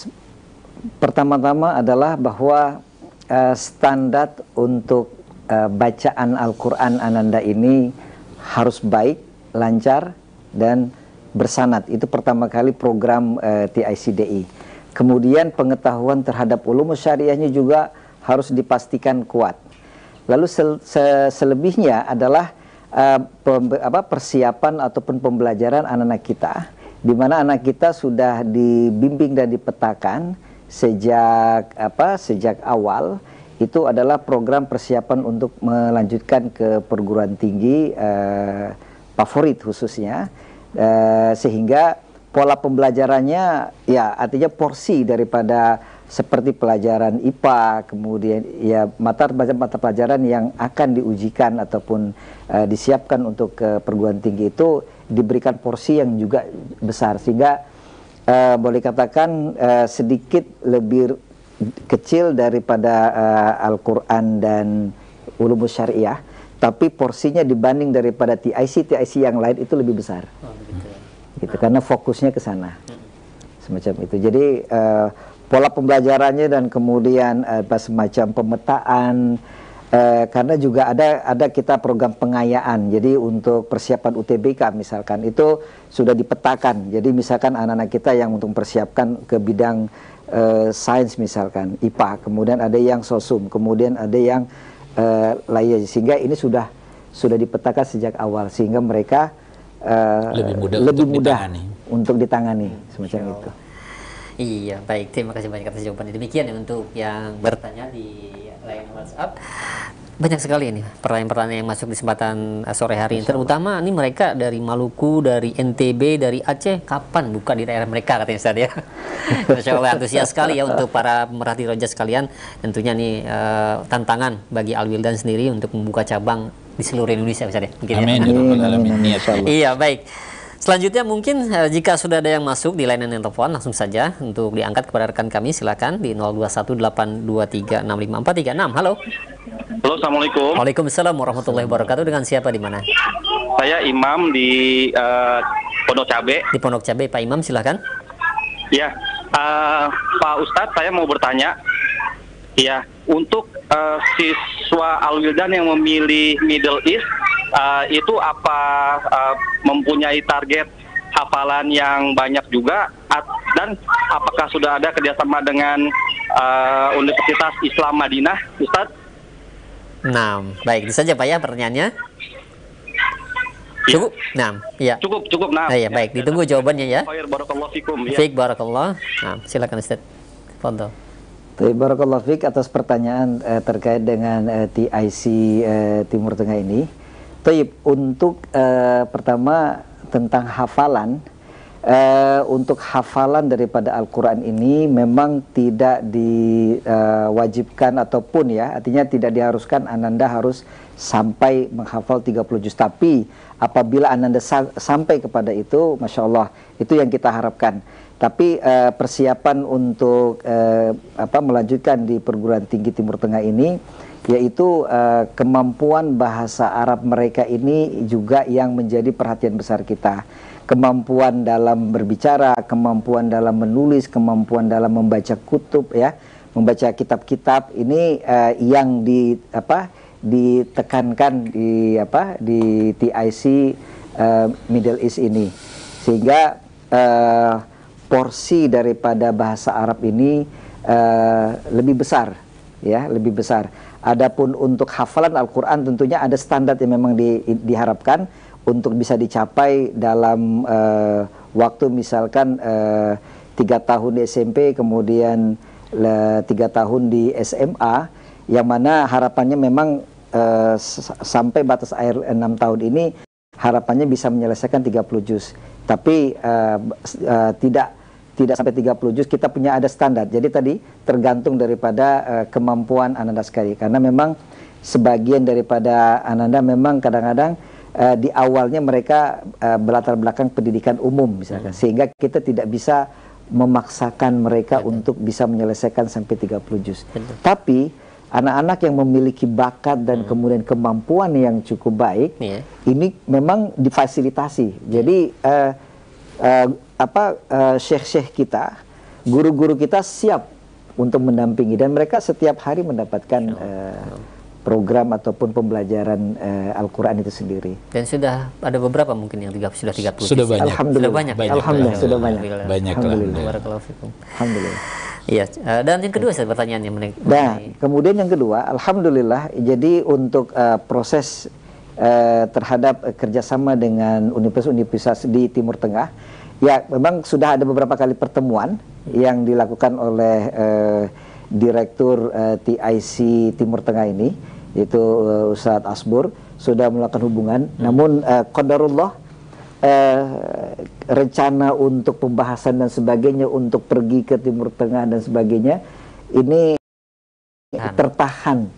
pertama-tama adalah bahwa uh, standar untuk uh, bacaan Al-Qur'an Ananda ini harus baik, lancar dan bersanat itu pertama kali program eh, TICDI. E. Kemudian pengetahuan terhadap ulum syariahnya juga harus dipastikan kuat. Lalu sel, se, selebihnya adalah eh, apa, persiapan ataupun pembelajaran anak-anak kita, di mana anak kita sudah dibimbing dan dipetakan sejak apa sejak awal itu adalah program persiapan untuk melanjutkan ke perguruan tinggi eh, favorit khususnya Eh, sehingga pola pembelajarannya ya artinya porsi daripada seperti pelajaran IPA kemudian ya mata mata pelajaran yang akan diujikan ataupun eh, disiapkan untuk ke perguruan tinggi itu diberikan porsi yang juga besar sehingga eh, boleh katakan sedikit lebih kecil daripada Al-Qur'an dan ulumus syariah tapi porsinya dibanding daripada TIC TIC yang lain itu lebih besar. Hmm gitu karena fokusnya ke sana semacam itu jadi uh, pola pembelajarannya dan kemudian apa eh, uh, semacam pemetaan uh, karena juga ada ada kita program pengayaan jadi untuk persiapan UTBK misalkan itu sudah dipetakan jadi misalkan anak-anak kita yang untuk persiapkan ke bidang uh, sains misalkan IPA kemudian ada yang sosum kemudian ada yang uh, lainnya sehingga ini sudah sudah dipetakan sejak awal sehingga mereka Eh, lebih mudah, lebih untuk, mudah ditangani. untuk ditangani semacam Yo. itu. Iya, baik. Terima kasih banyak atas jawabannya. Demikian ya untuk yang bertanya di lain WhatsApp. Banyak sekali ini pertanyaan-pertanyaan yang masuk di kesempatan eh, sore hari ini. Terutama ini mereka dari Maluku, dari NTB, dari Aceh. Kapan buka di daerah mereka katanya Ustaz ya. Masya Allah antusias sekali ya untuk para merhati roja sekalian. Tentunya nih eh, uh, tantangan bagi Alwildan sendiri untuk membuka cabang di seluruh Indonesia bisa ya? deh. Mungkin ya. amin. Ya. Amin. Amin. Iya baik. Selanjutnya mungkin eh, jika sudah ada yang masuk di layanan yang telepon langsung saja untuk diangkat kepada rekan kami silakan di 0218236543. Halo. Halo, Assalamualaikum. Waalaikumsalam warahmatullahi wabarakatuh. Dengan siapa di mana? Saya Imam di uh, Pondok Cabe. Di Pondok Cabe, Pak Imam silahkan. Ya, uh, eh, Pak Ustadz saya mau bertanya. Iya, untuk uh, siswa Alwildan yang memilih Middle East uh, itu apa uh, mempunyai target hafalan yang banyak juga dan apakah sudah ada kerjasama dengan uh, Universitas Islam Madinah, Ustaz? Nah, baik, itu saja Pak ya pertanyaannya. Iya. Cukup? Nah, ya. Cukup, cukup, nah. Ya, ya, baik, ditunggu jawabannya ya. Baik, barakallah fikum. Ya. Fik, barakallah. Nah, silakan Ustaz. Fondo. Tapi Barakallah Fik atas pertanyaan eh, terkait dengan eh, TIC eh, Timur Tengah ini. Taib untuk eh, pertama tentang hafalan, eh, untuk hafalan daripada Al-Quran ini memang tidak diwajibkan eh, ataupun ya, artinya tidak diharuskan Ananda harus sampai menghafal 30 juz. Tapi apabila Ananda sa sampai kepada itu, Masya Allah, itu yang kita harapkan. Tapi uh, persiapan untuk uh, apa melanjutkan di perguruan tinggi Timur Tengah ini yaitu uh, kemampuan bahasa Arab mereka ini juga yang menjadi perhatian besar kita. Kemampuan dalam berbicara, kemampuan dalam menulis, kemampuan dalam membaca kutub ya, membaca kitab-kitab ini uh, yang di apa ditekankan di apa di TIC uh, Middle East ini. Sehingga uh, porsi daripada bahasa Arab ini uh, lebih besar ya lebih besar. Adapun untuk hafalan Al-Qur'an tentunya ada standar yang memang di, diharapkan untuk bisa dicapai dalam uh, waktu misalkan eh, tiga uh, tahun di SMP kemudian tiga uh, tahun di SMA yang mana harapannya memang uh, sampai batas air enam tahun ini harapannya bisa menyelesaikan 30 juz tapi uh, uh, tidak tidak sampai 30 juz kita punya ada standar. Jadi tadi tergantung daripada uh, kemampuan Ananda sekali karena memang sebagian daripada Ananda memang kadang-kadang uh, di awalnya mereka uh, berlatar belakang pendidikan umum misalkan hmm. sehingga kita tidak bisa memaksakan mereka Betul. untuk bisa menyelesaikan sampai 30 juz. Tapi anak-anak yang memiliki bakat dan hmm. kemudian kemampuan yang cukup baik yeah. ini memang difasilitasi. Iya. Jadi uh, uh, apa uh, syekh-syekh kita, guru-guru kita siap untuk mendampingi dan mereka setiap hari mendapatkan uh, program ataupun pembelajaran uh, Al-Qur'an itu sendiri. Dan sudah ada beberapa mungkin yang tiga, sudah 30 sudah banyak. Alhamdulillah. Sudah banyak. Ya? banyak. Alhamdulillah sudah banyak. Banyak. Alhamdulillah. Alhamdulillah. Iya, dan yang kedua saya pertanyaannya Nah, kemudian yang kedua, alhamdulillah. Jadi untuk uh, proses Eh, terhadap kerjasama dengan universitas-universitas di Timur Tengah. Ya, memang sudah ada beberapa kali pertemuan yang dilakukan oleh uh, Direktur uh, eh, TIC Timur Tengah ini, yaitu uh, Ustadz Asbur, sudah melakukan hubungan. Hmm. Namun uh, Qadarullah uh, rencana untuk pembahasan dan sebagainya untuk pergi ke Timur Tengah dan sebagainya ini tertahan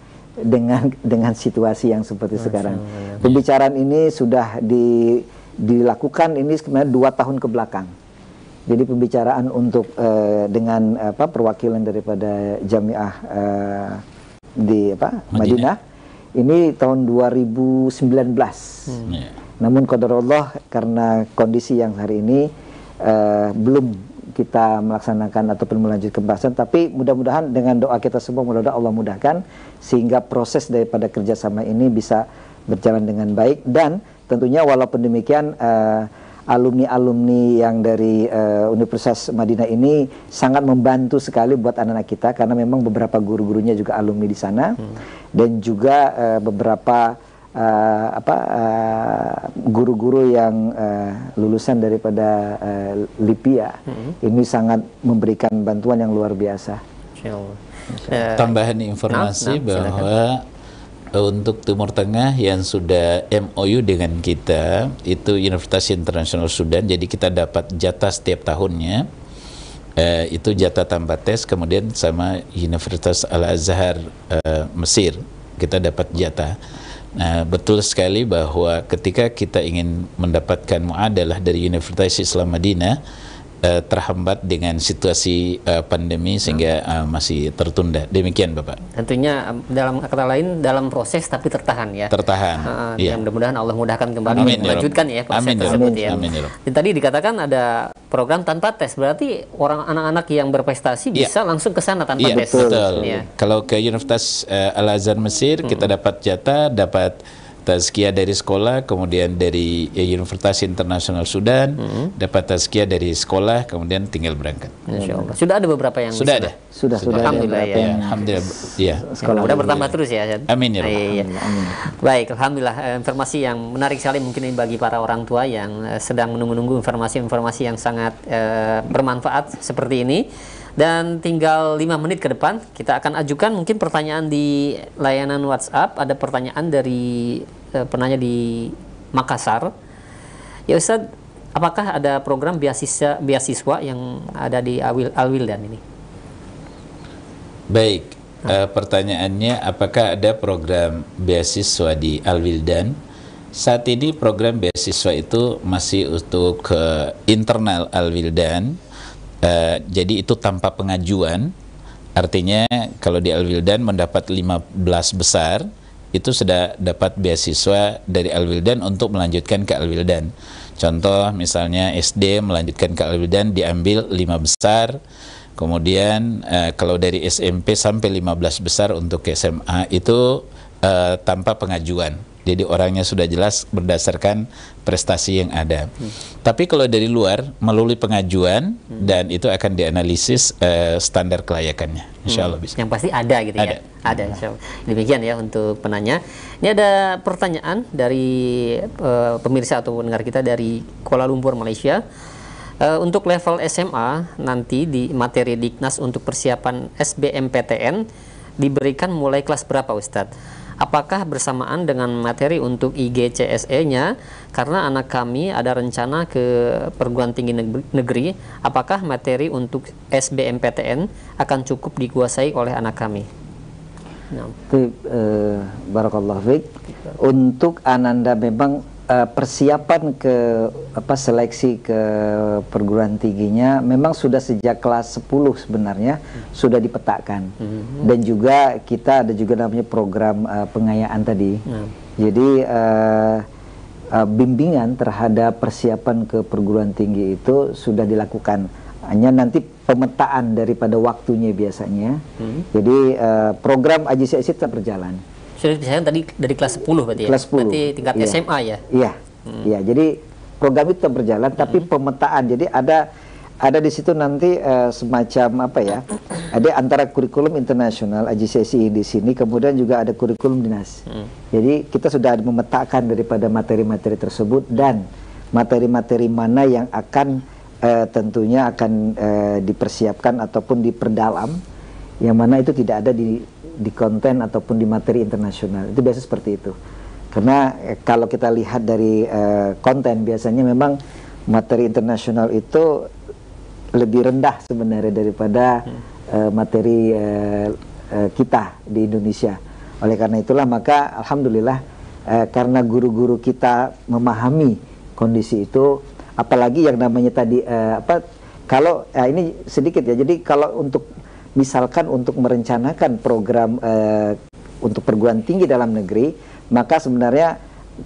dengan dengan situasi yang seperti sekarang. Ya. Pembicaraan ini sudah di, dilakukan ini sebenarnya dua tahun ke belakang. Jadi pembicaraan untuk uh, dengan apa perwakilan daripada Jamiah uh, di apa Madinah, Madinah ini tahun 2019. Hmm. Yeah. Namun Allah karena kondisi yang hari ini uh, belum kita melaksanakan ataupun melanjutkan pembahasan tapi mudah-mudahan dengan doa kita semua mudah-mudahan Allah mudahkan sehingga proses daripada kerjasama ini bisa berjalan dengan baik dan tentunya walaupun demikian uh, alumni-alumni yang dari uh, Universitas Madinah ini sangat membantu sekali buat anak-anak kita karena memang beberapa guru-gurunya juga alumni di sana hmm. dan juga uh, beberapa uh, apa eh, guru-guru uh, yang uh, lulusan daripada uh, Lipia mm-hmm. ini sangat memberikan bantuan yang luar biasa. Uh, Tambahan informasi nah, nah, bahwa silakan. untuk Timur Tengah yang sudah MOU dengan kita itu Universitas Internasional Sudan, jadi kita dapat jatah setiap tahunnya. Uh, itu jatah tambah tes kemudian sama Universitas Al Azhar uh, Mesir kita dapat jatah. Nah, betul sekali bahwa ketika kita ingin mendapatkan muadalah dari Universitas Islam Madinah, uh, terhambat dengan situasi uh, pandemi sehingga uh, masih tertunda. Demikian Bapak. Tentunya dalam kata lain dalam proses tapi tertahan ya. Tertahan. Uh, ya. Mudah-mudahan Allah mudahkan kembali Amin, ya melanjutkan ya proses Amin, ya tersebut ya. Amin, ya. tadi dikatakan ada program tanpa tes berarti orang anak-anak yang berprestasi ya. bisa langsung ke sana tanpa ya, tes. Betul. Ya. Kalau ke Universitas uh, Al Azhar Mesir hmm. kita dapat jatah, dapat tazkiyah dari sekolah, kemudian dari ya, Universitas Internasional Sudan, hmm. dapat tazkiyah dari sekolah, kemudian tinggal berangkat. Insya Allah. Sudah ada beberapa yang sudah ada. Sudah, sudah. Alhamdulillah ya. ya. Alhamdulillah. Ya. Sekolah Sudah bertambah terus ya. Amin ya. Iya, iya. Amin. Baik, alhamdulillah eh, informasi yang menarik sekali mungkin ini bagi para orang tua yang eh, sedang menunggu-nunggu informasi-informasi yang sangat eh, bermanfaat seperti ini. Dan tinggal 5 menit ke depan, kita akan ajukan mungkin pertanyaan di layanan WhatsApp. Ada pertanyaan dari eh, penanya di Makassar. Ya Ustadz, apakah ada program beasiswa, beasiswa yang ada di Alwil, dan ini? Baik, uh, pertanyaannya apakah ada program beasiswa di Alwildan? Saat ini program beasiswa itu masih untuk uh, internal Alwildan uh, jadi itu tanpa pengajuan artinya kalau di Alwildan mendapat 15 besar itu sudah dapat beasiswa dari Alwildan untuk melanjutkan ke Alwildan Contoh misalnya SD melanjutkan ke Alwildan diambil 5 besar. Kemudian uh, kalau dari SMP sampai 15 besar untuk SMA itu uh, tanpa pengajuan jadi orangnya sudah jelas berdasarkan prestasi yang ada. Hmm. Tapi kalau dari luar melalui pengajuan hmm. dan itu akan dianalisis uh, standar kelayakannya. Insya Allah hmm. bisa. Yang pasti ada gitu ya? ada. ya. Ada. Insya Allah. Demikian ya untuk penanya. Ini ada pertanyaan dari uh, pemirsa atau pendengar kita dari Kuala Lumpur Malaysia. Uh, untuk level SMA nanti di materi Diknas untuk persiapan SBMPTN diberikan mulai kelas berapa Ustadz? apakah bersamaan dengan materi untuk IGCSE-nya karena anak kami ada rencana ke perguruan tinggi negeri apakah materi untuk SBMPTN akan cukup dikuasai oleh anak kami Nah. Eh, Barakallah Untuk Ananda memang uh, persiapan ke apa seleksi ke perguruan tingginya memang sudah sejak kelas 10 sebenarnya hmm. sudah dipetakan. Hmm. Dan juga kita ada juga namanya program uh, pengayaan tadi. Hmm. Jadi uh, uh, bimbingan terhadap persiapan ke perguruan tinggi itu sudah dilakukan. Hanya nanti pemetaan daripada waktunya biasanya. Hmm. Jadi uh, program AJCIC tetap berjalan. Sudah dipisahkan tadi dari kelas 10 berarti ya? kelas ya? 10. Berarti tingkat SMA iya. ya? Iya. Hmm. Iya, jadi program itu berjalan tapi hmm. pemetaan. Jadi ada ada di situ nanti uh, semacam apa ya? Ada antara kurikulum internasional AJCC di sini, kemudian juga ada kurikulum dinas. Hmm. Jadi kita sudah memetakan daripada materi-materi tersebut dan materi-materi mana yang akan uh, tentunya akan uh, dipersiapkan ataupun diperdalam, yang mana itu tidak ada di di konten ataupun di materi internasional itu biasa seperti itu karena eh, kalau kita lihat dari eh, konten biasanya memang materi internasional itu lebih rendah sebenarnya daripada hmm. eh, materi eh, eh, kita di Indonesia oleh karena itulah maka alhamdulillah eh, karena guru-guru kita memahami kondisi itu apalagi yang namanya tadi eh, apa kalau eh, ini sedikit ya jadi kalau untuk misalkan untuk merencanakan program eh, untuk perguruan tinggi dalam negeri, maka sebenarnya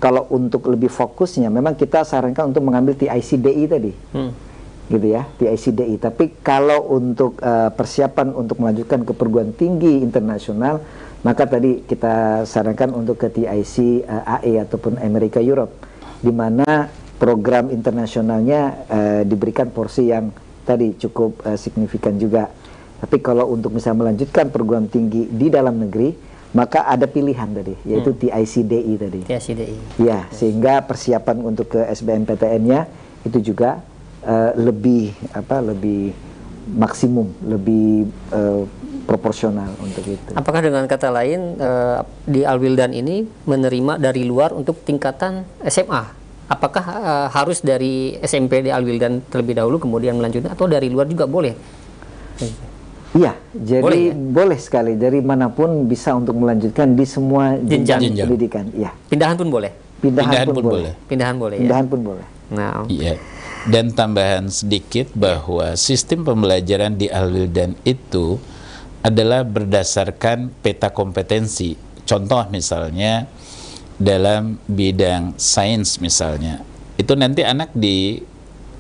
kalau untuk lebih fokusnya memang kita sarankan untuk mengambil TICDI e tadi. Hmm. Gitu ya, TICDI. E. Tapi kalau untuk uh, persiapan untuk melanjutkan ke perguruan tinggi internasional, maka tadi kita sarankan untuk ke TIC uh, eh, AE ataupun Amerika Europe di mana program internasionalnya uh, diberikan porsi yang tadi cukup uh, signifikan juga. Tapi kalau untuk bisa melanjutkan perguruan tinggi di dalam negeri, maka ada pilihan tadi, yaitu hmm. TICDI e tadi. TICDI. E. Ya, yes. sehingga persiapan untuk ke SBMPTN-nya itu juga uh, lebih apa? Lebih maksimum, lebih uh, proporsional untuk itu. Apakah dengan kata lain uh, di Alwildan ini menerima dari luar untuk tingkatan SMA? apakah uh, harus dari SMP di Alwildan terlebih dahulu kemudian melanjutkan atau dari luar juga boleh? Iya, jadi boleh, ya? boleh sekali dari manapun bisa untuk melanjutkan di semua jenjang, pendidikan. Iya. Pindahan pun boleh. Pindahan, Pindahan pun, pun boleh. boleh. Pindahan boleh. Ya? Pindahan ya? pun boleh. Nah. Iya. Dan tambahan sedikit bahwa sistem pembelajaran di Al dan itu adalah berdasarkan peta kompetensi. Contoh misalnya dalam bidang sains misalnya. Itu nanti anak di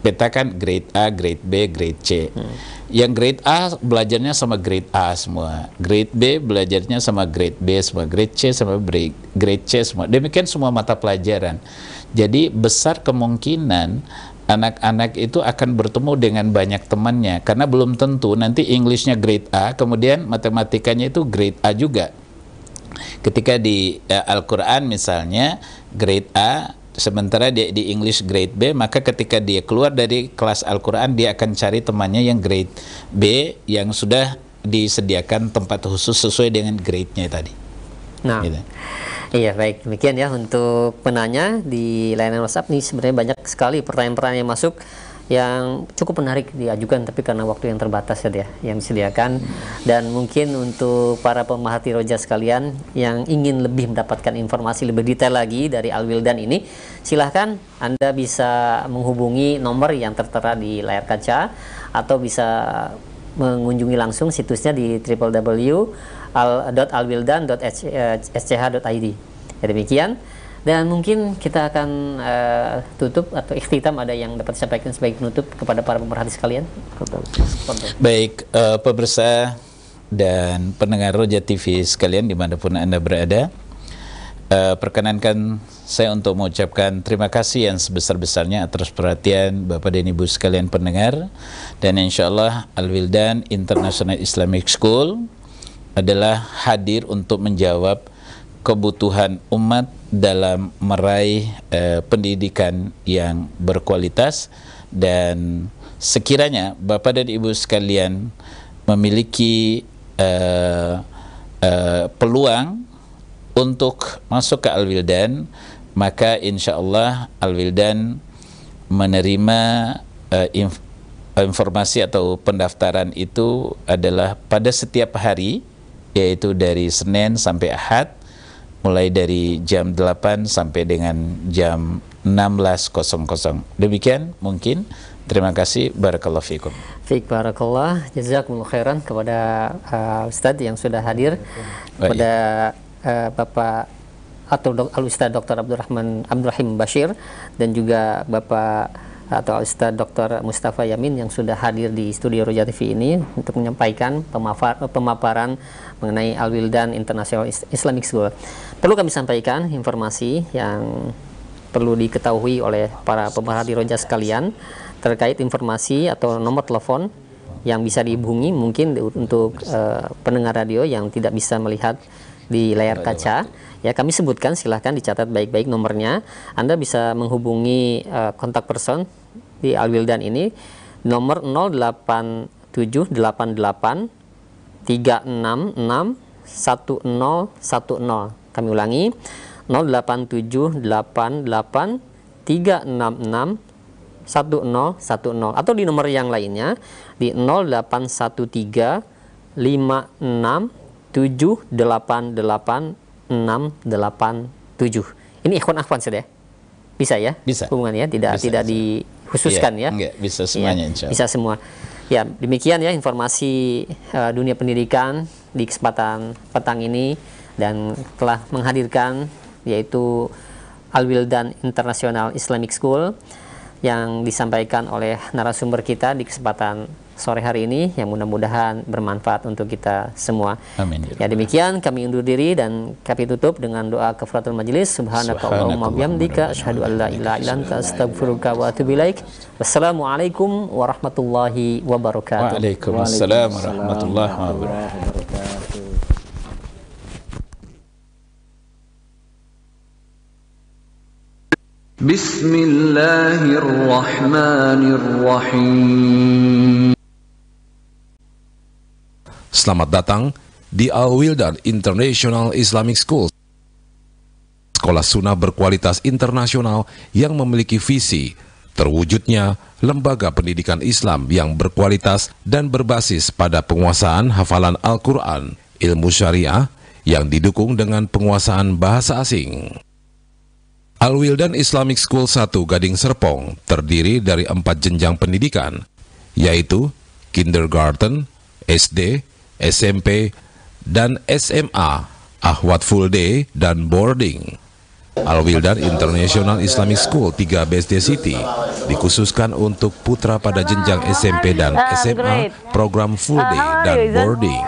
petakan grade A, grade B, grade C. Hmm. Yang grade A belajarnya sama grade A semua, grade B belajarnya sama grade B semua, grade C sama grade C semua. Demikian semua mata pelajaran. Jadi besar kemungkinan anak-anak itu akan bertemu dengan banyak temannya karena belum tentu nanti Inggrisnya grade A kemudian matematikanya itu grade A juga ketika di uh, Al-Qur'an misalnya grade A sementara dia di English grade B maka ketika dia keluar dari kelas Al-Qur'an dia akan cari temannya yang grade B yang sudah disediakan tempat khusus sesuai dengan grade-nya tadi. Nah. Gitu. Iya baik demikian ya untuk penanya di layanan WhatsApp nih sebenarnya banyak sekali pertanyaan-pertanyaan yang masuk yang cukup menarik diajukan tapi karena waktu yang terbatas ya yang disediakan dan mungkin untuk para pemahati roja sekalian yang ingin lebih mendapatkan informasi lebih detail lagi dari Alwildan ini silahkan Anda bisa menghubungi nomor yang tertera di layar kaca atau bisa mengunjungi langsung situsnya di www.alwildan.sch.id eh, ya demikian dan mungkin kita akan uh, tutup atau ikhtitam ada yang dapat disampaikan sebagai penutup kepada para pemerhati sekalian. Baik, uh, pemirsa dan pendengar Roja TV sekalian dimanapun Anda berada. Uh, perkenankan saya untuk mengucapkan terima kasih yang sebesar-besarnya atas perhatian Bapak dan Ibu sekalian pendengar dan insya Allah Al-Wildan International Islamic School adalah hadir untuk menjawab kebutuhan umat dalam meraih eh, pendidikan yang berkualitas dan sekiranya Bapak dan Ibu sekalian memiliki eh, eh, peluang untuk masuk ke Al-Wildan maka insya Allah Al-Wildan menerima eh, inf informasi atau pendaftaran itu adalah pada setiap hari yaitu dari Senin sampai Ahad mulai dari jam 8 sampai dengan jam 16.00. Demikian mungkin. Terima kasih. Barakallahu fiikum. Fiik barakallah. Jazakumullah khairan kepada uh, Ustadz yang sudah hadir. Baik. Kepada uh, Bapak atau dok, Al uh, Ustaz Dr. Abdurrahman Abdurrahim Bashir dan juga Bapak atau Al Ustaz Dr. Mustafa Yamin yang sudah hadir di studio Roja TV ini untuk menyampaikan pemaparan mengenai Al Wildan International Islamic School. Perlu kami sampaikan informasi yang perlu diketahui oleh para pemerhati roja sekalian terkait informasi atau nomor telepon yang bisa dihubungi mungkin untuk uh, pendengar radio yang tidak bisa melihat di layar kaca ya kami sebutkan silahkan dicatat baik-baik nomornya Anda bisa menghubungi uh, kontak person di Alwildan ini nomor 08788 nol Kami ulangi nol atau di nomor yang lainnya di tujuh Ini ikhwan akhwan sudah. Ya? Bisa ya? Bisa. Hubungannya tidak bisa, tidak bisa. dikhususkan iya, ya. Enggak, bisa iya. semuanya ya, Bisa semua. Ya, demikian ya informasi uh, dunia pendidikan di kesempatan petang ini dan telah menghadirkan yaitu Al-Wildan International Islamic School yang disampaikan oleh narasumber kita di kesempatan sore hari ini yang mudah-mudahan bermanfaat untuk kita semua. Amin. Ya demikian kami undur diri dan kami tutup dengan doa kafaratul majelis. Subhanakallahumma bihamdika asyhadu an la ilaha illa anta astaghfiruka wa atubu ilaik. Wassalamualaikum warahmatullahi wabarakatuh. Waalaikumsalam warahmatullahi wabarakatuh. بسم الله الرحمن الرحيم Selamat datang di Al-Wildan International Islamic School. Sekolah sunnah berkualitas internasional yang memiliki visi terwujudnya lembaga pendidikan Islam yang berkualitas dan berbasis pada penguasaan hafalan Al-Quran, ilmu syariah, yang didukung dengan penguasaan bahasa asing. Al-Wildan Islamic School 1 Gading Serpong terdiri dari empat jenjang pendidikan, yaitu Kindergarten, SD, SMP, dan SMA, Ahwat Full Day dan Boarding. Al-Wildan International Islamic School 3 BSD City dikhususkan untuk putra pada jenjang SMP dan ah, SMA program full ah, day dan boarding.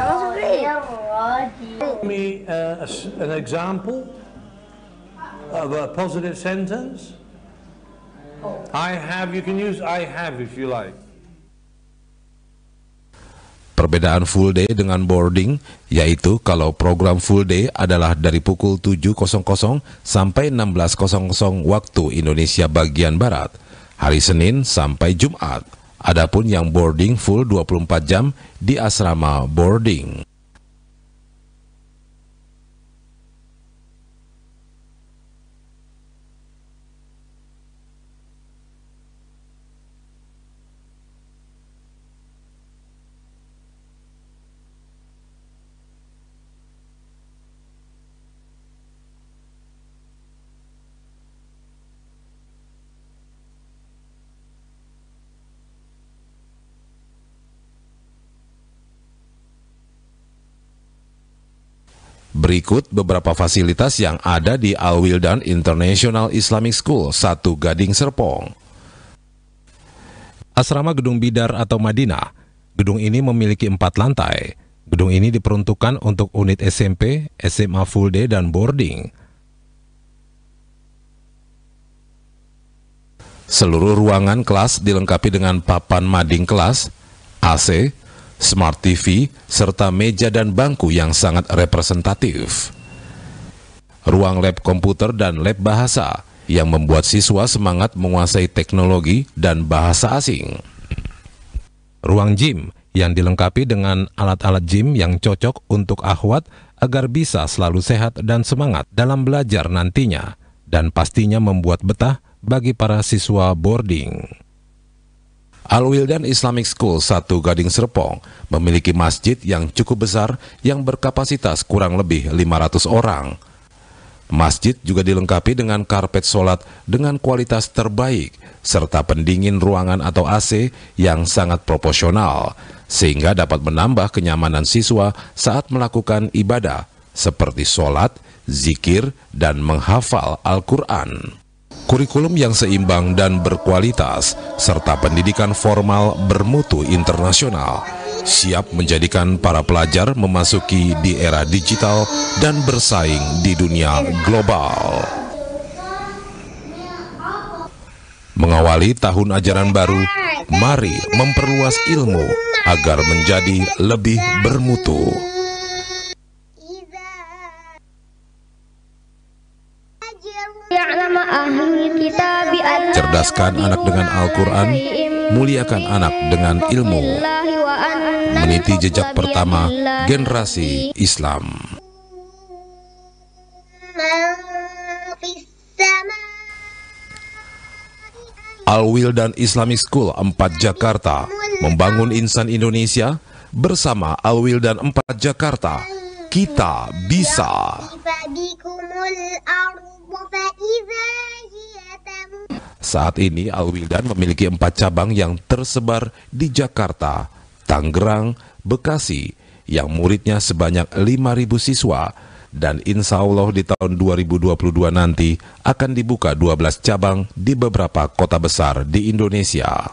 Uh, I have, you can use I have if you like. Perbedaan full day dengan boarding yaitu kalau program full day adalah dari pukul 7.00 sampai 16.00 waktu Indonesia bagian Barat, hari Senin sampai Jumat. Adapun yang boarding full 24 jam di asrama boarding. Berikut beberapa fasilitas yang ada di Al-Wildan International Islamic School satu Gading Serpong. Asrama Gedung Bidar atau Madinah. Gedung ini memiliki empat lantai. Gedung ini diperuntukkan untuk unit SMP, SMA full day, dan boarding. Seluruh ruangan kelas dilengkapi dengan papan mading kelas, AC, smart TV, serta meja dan bangku yang sangat representatif. Ruang lab komputer dan lab bahasa yang membuat siswa semangat menguasai teknologi dan bahasa asing. Ruang gym yang dilengkapi dengan alat-alat gym yang cocok untuk akhwat agar bisa selalu sehat dan semangat dalam belajar nantinya dan pastinya membuat betah bagi para siswa boarding. Al-Wildan Islamic School 1 Gading Serpong memiliki masjid yang cukup besar yang berkapasitas kurang lebih 500 orang. Masjid juga dilengkapi dengan karpet solat dengan kualitas terbaik serta pendingin ruangan atau AC yang sangat proporsional sehingga dapat menambah kenyamanan siswa saat melakukan ibadah seperti solat, zikir, dan menghafal Al-Quran kurikulum yang seimbang dan berkualitas, serta pendidikan formal bermutu internasional, siap menjadikan para pelajar memasuki di era digital dan bersaing di dunia global. Mengawali tahun ajaran baru, mari memperluas ilmu agar menjadi lebih bermutu. Cerdaskan anak dengan Al-Quran Muliakan anak dengan ilmu Meniti jejak pertama generasi Islam Alwil dan Islamic School 4 Jakarta membangun insan Indonesia bersama Alwil dan 4 Jakarta kita bisa saat ini Alwildan memiliki empat cabang yang tersebar di Jakarta, Tangerang, Bekasi, yang muridnya sebanyak 5.000 siswa, dan insya Allah di tahun 2022 nanti akan dibuka 12 cabang di beberapa kota besar di Indonesia.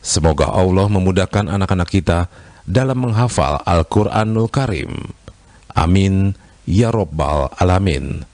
Semoga Allah memudahkan anak-anak kita dalam menghafal Al-Quranul Karim. Amin. Ya Rabbal Alamin.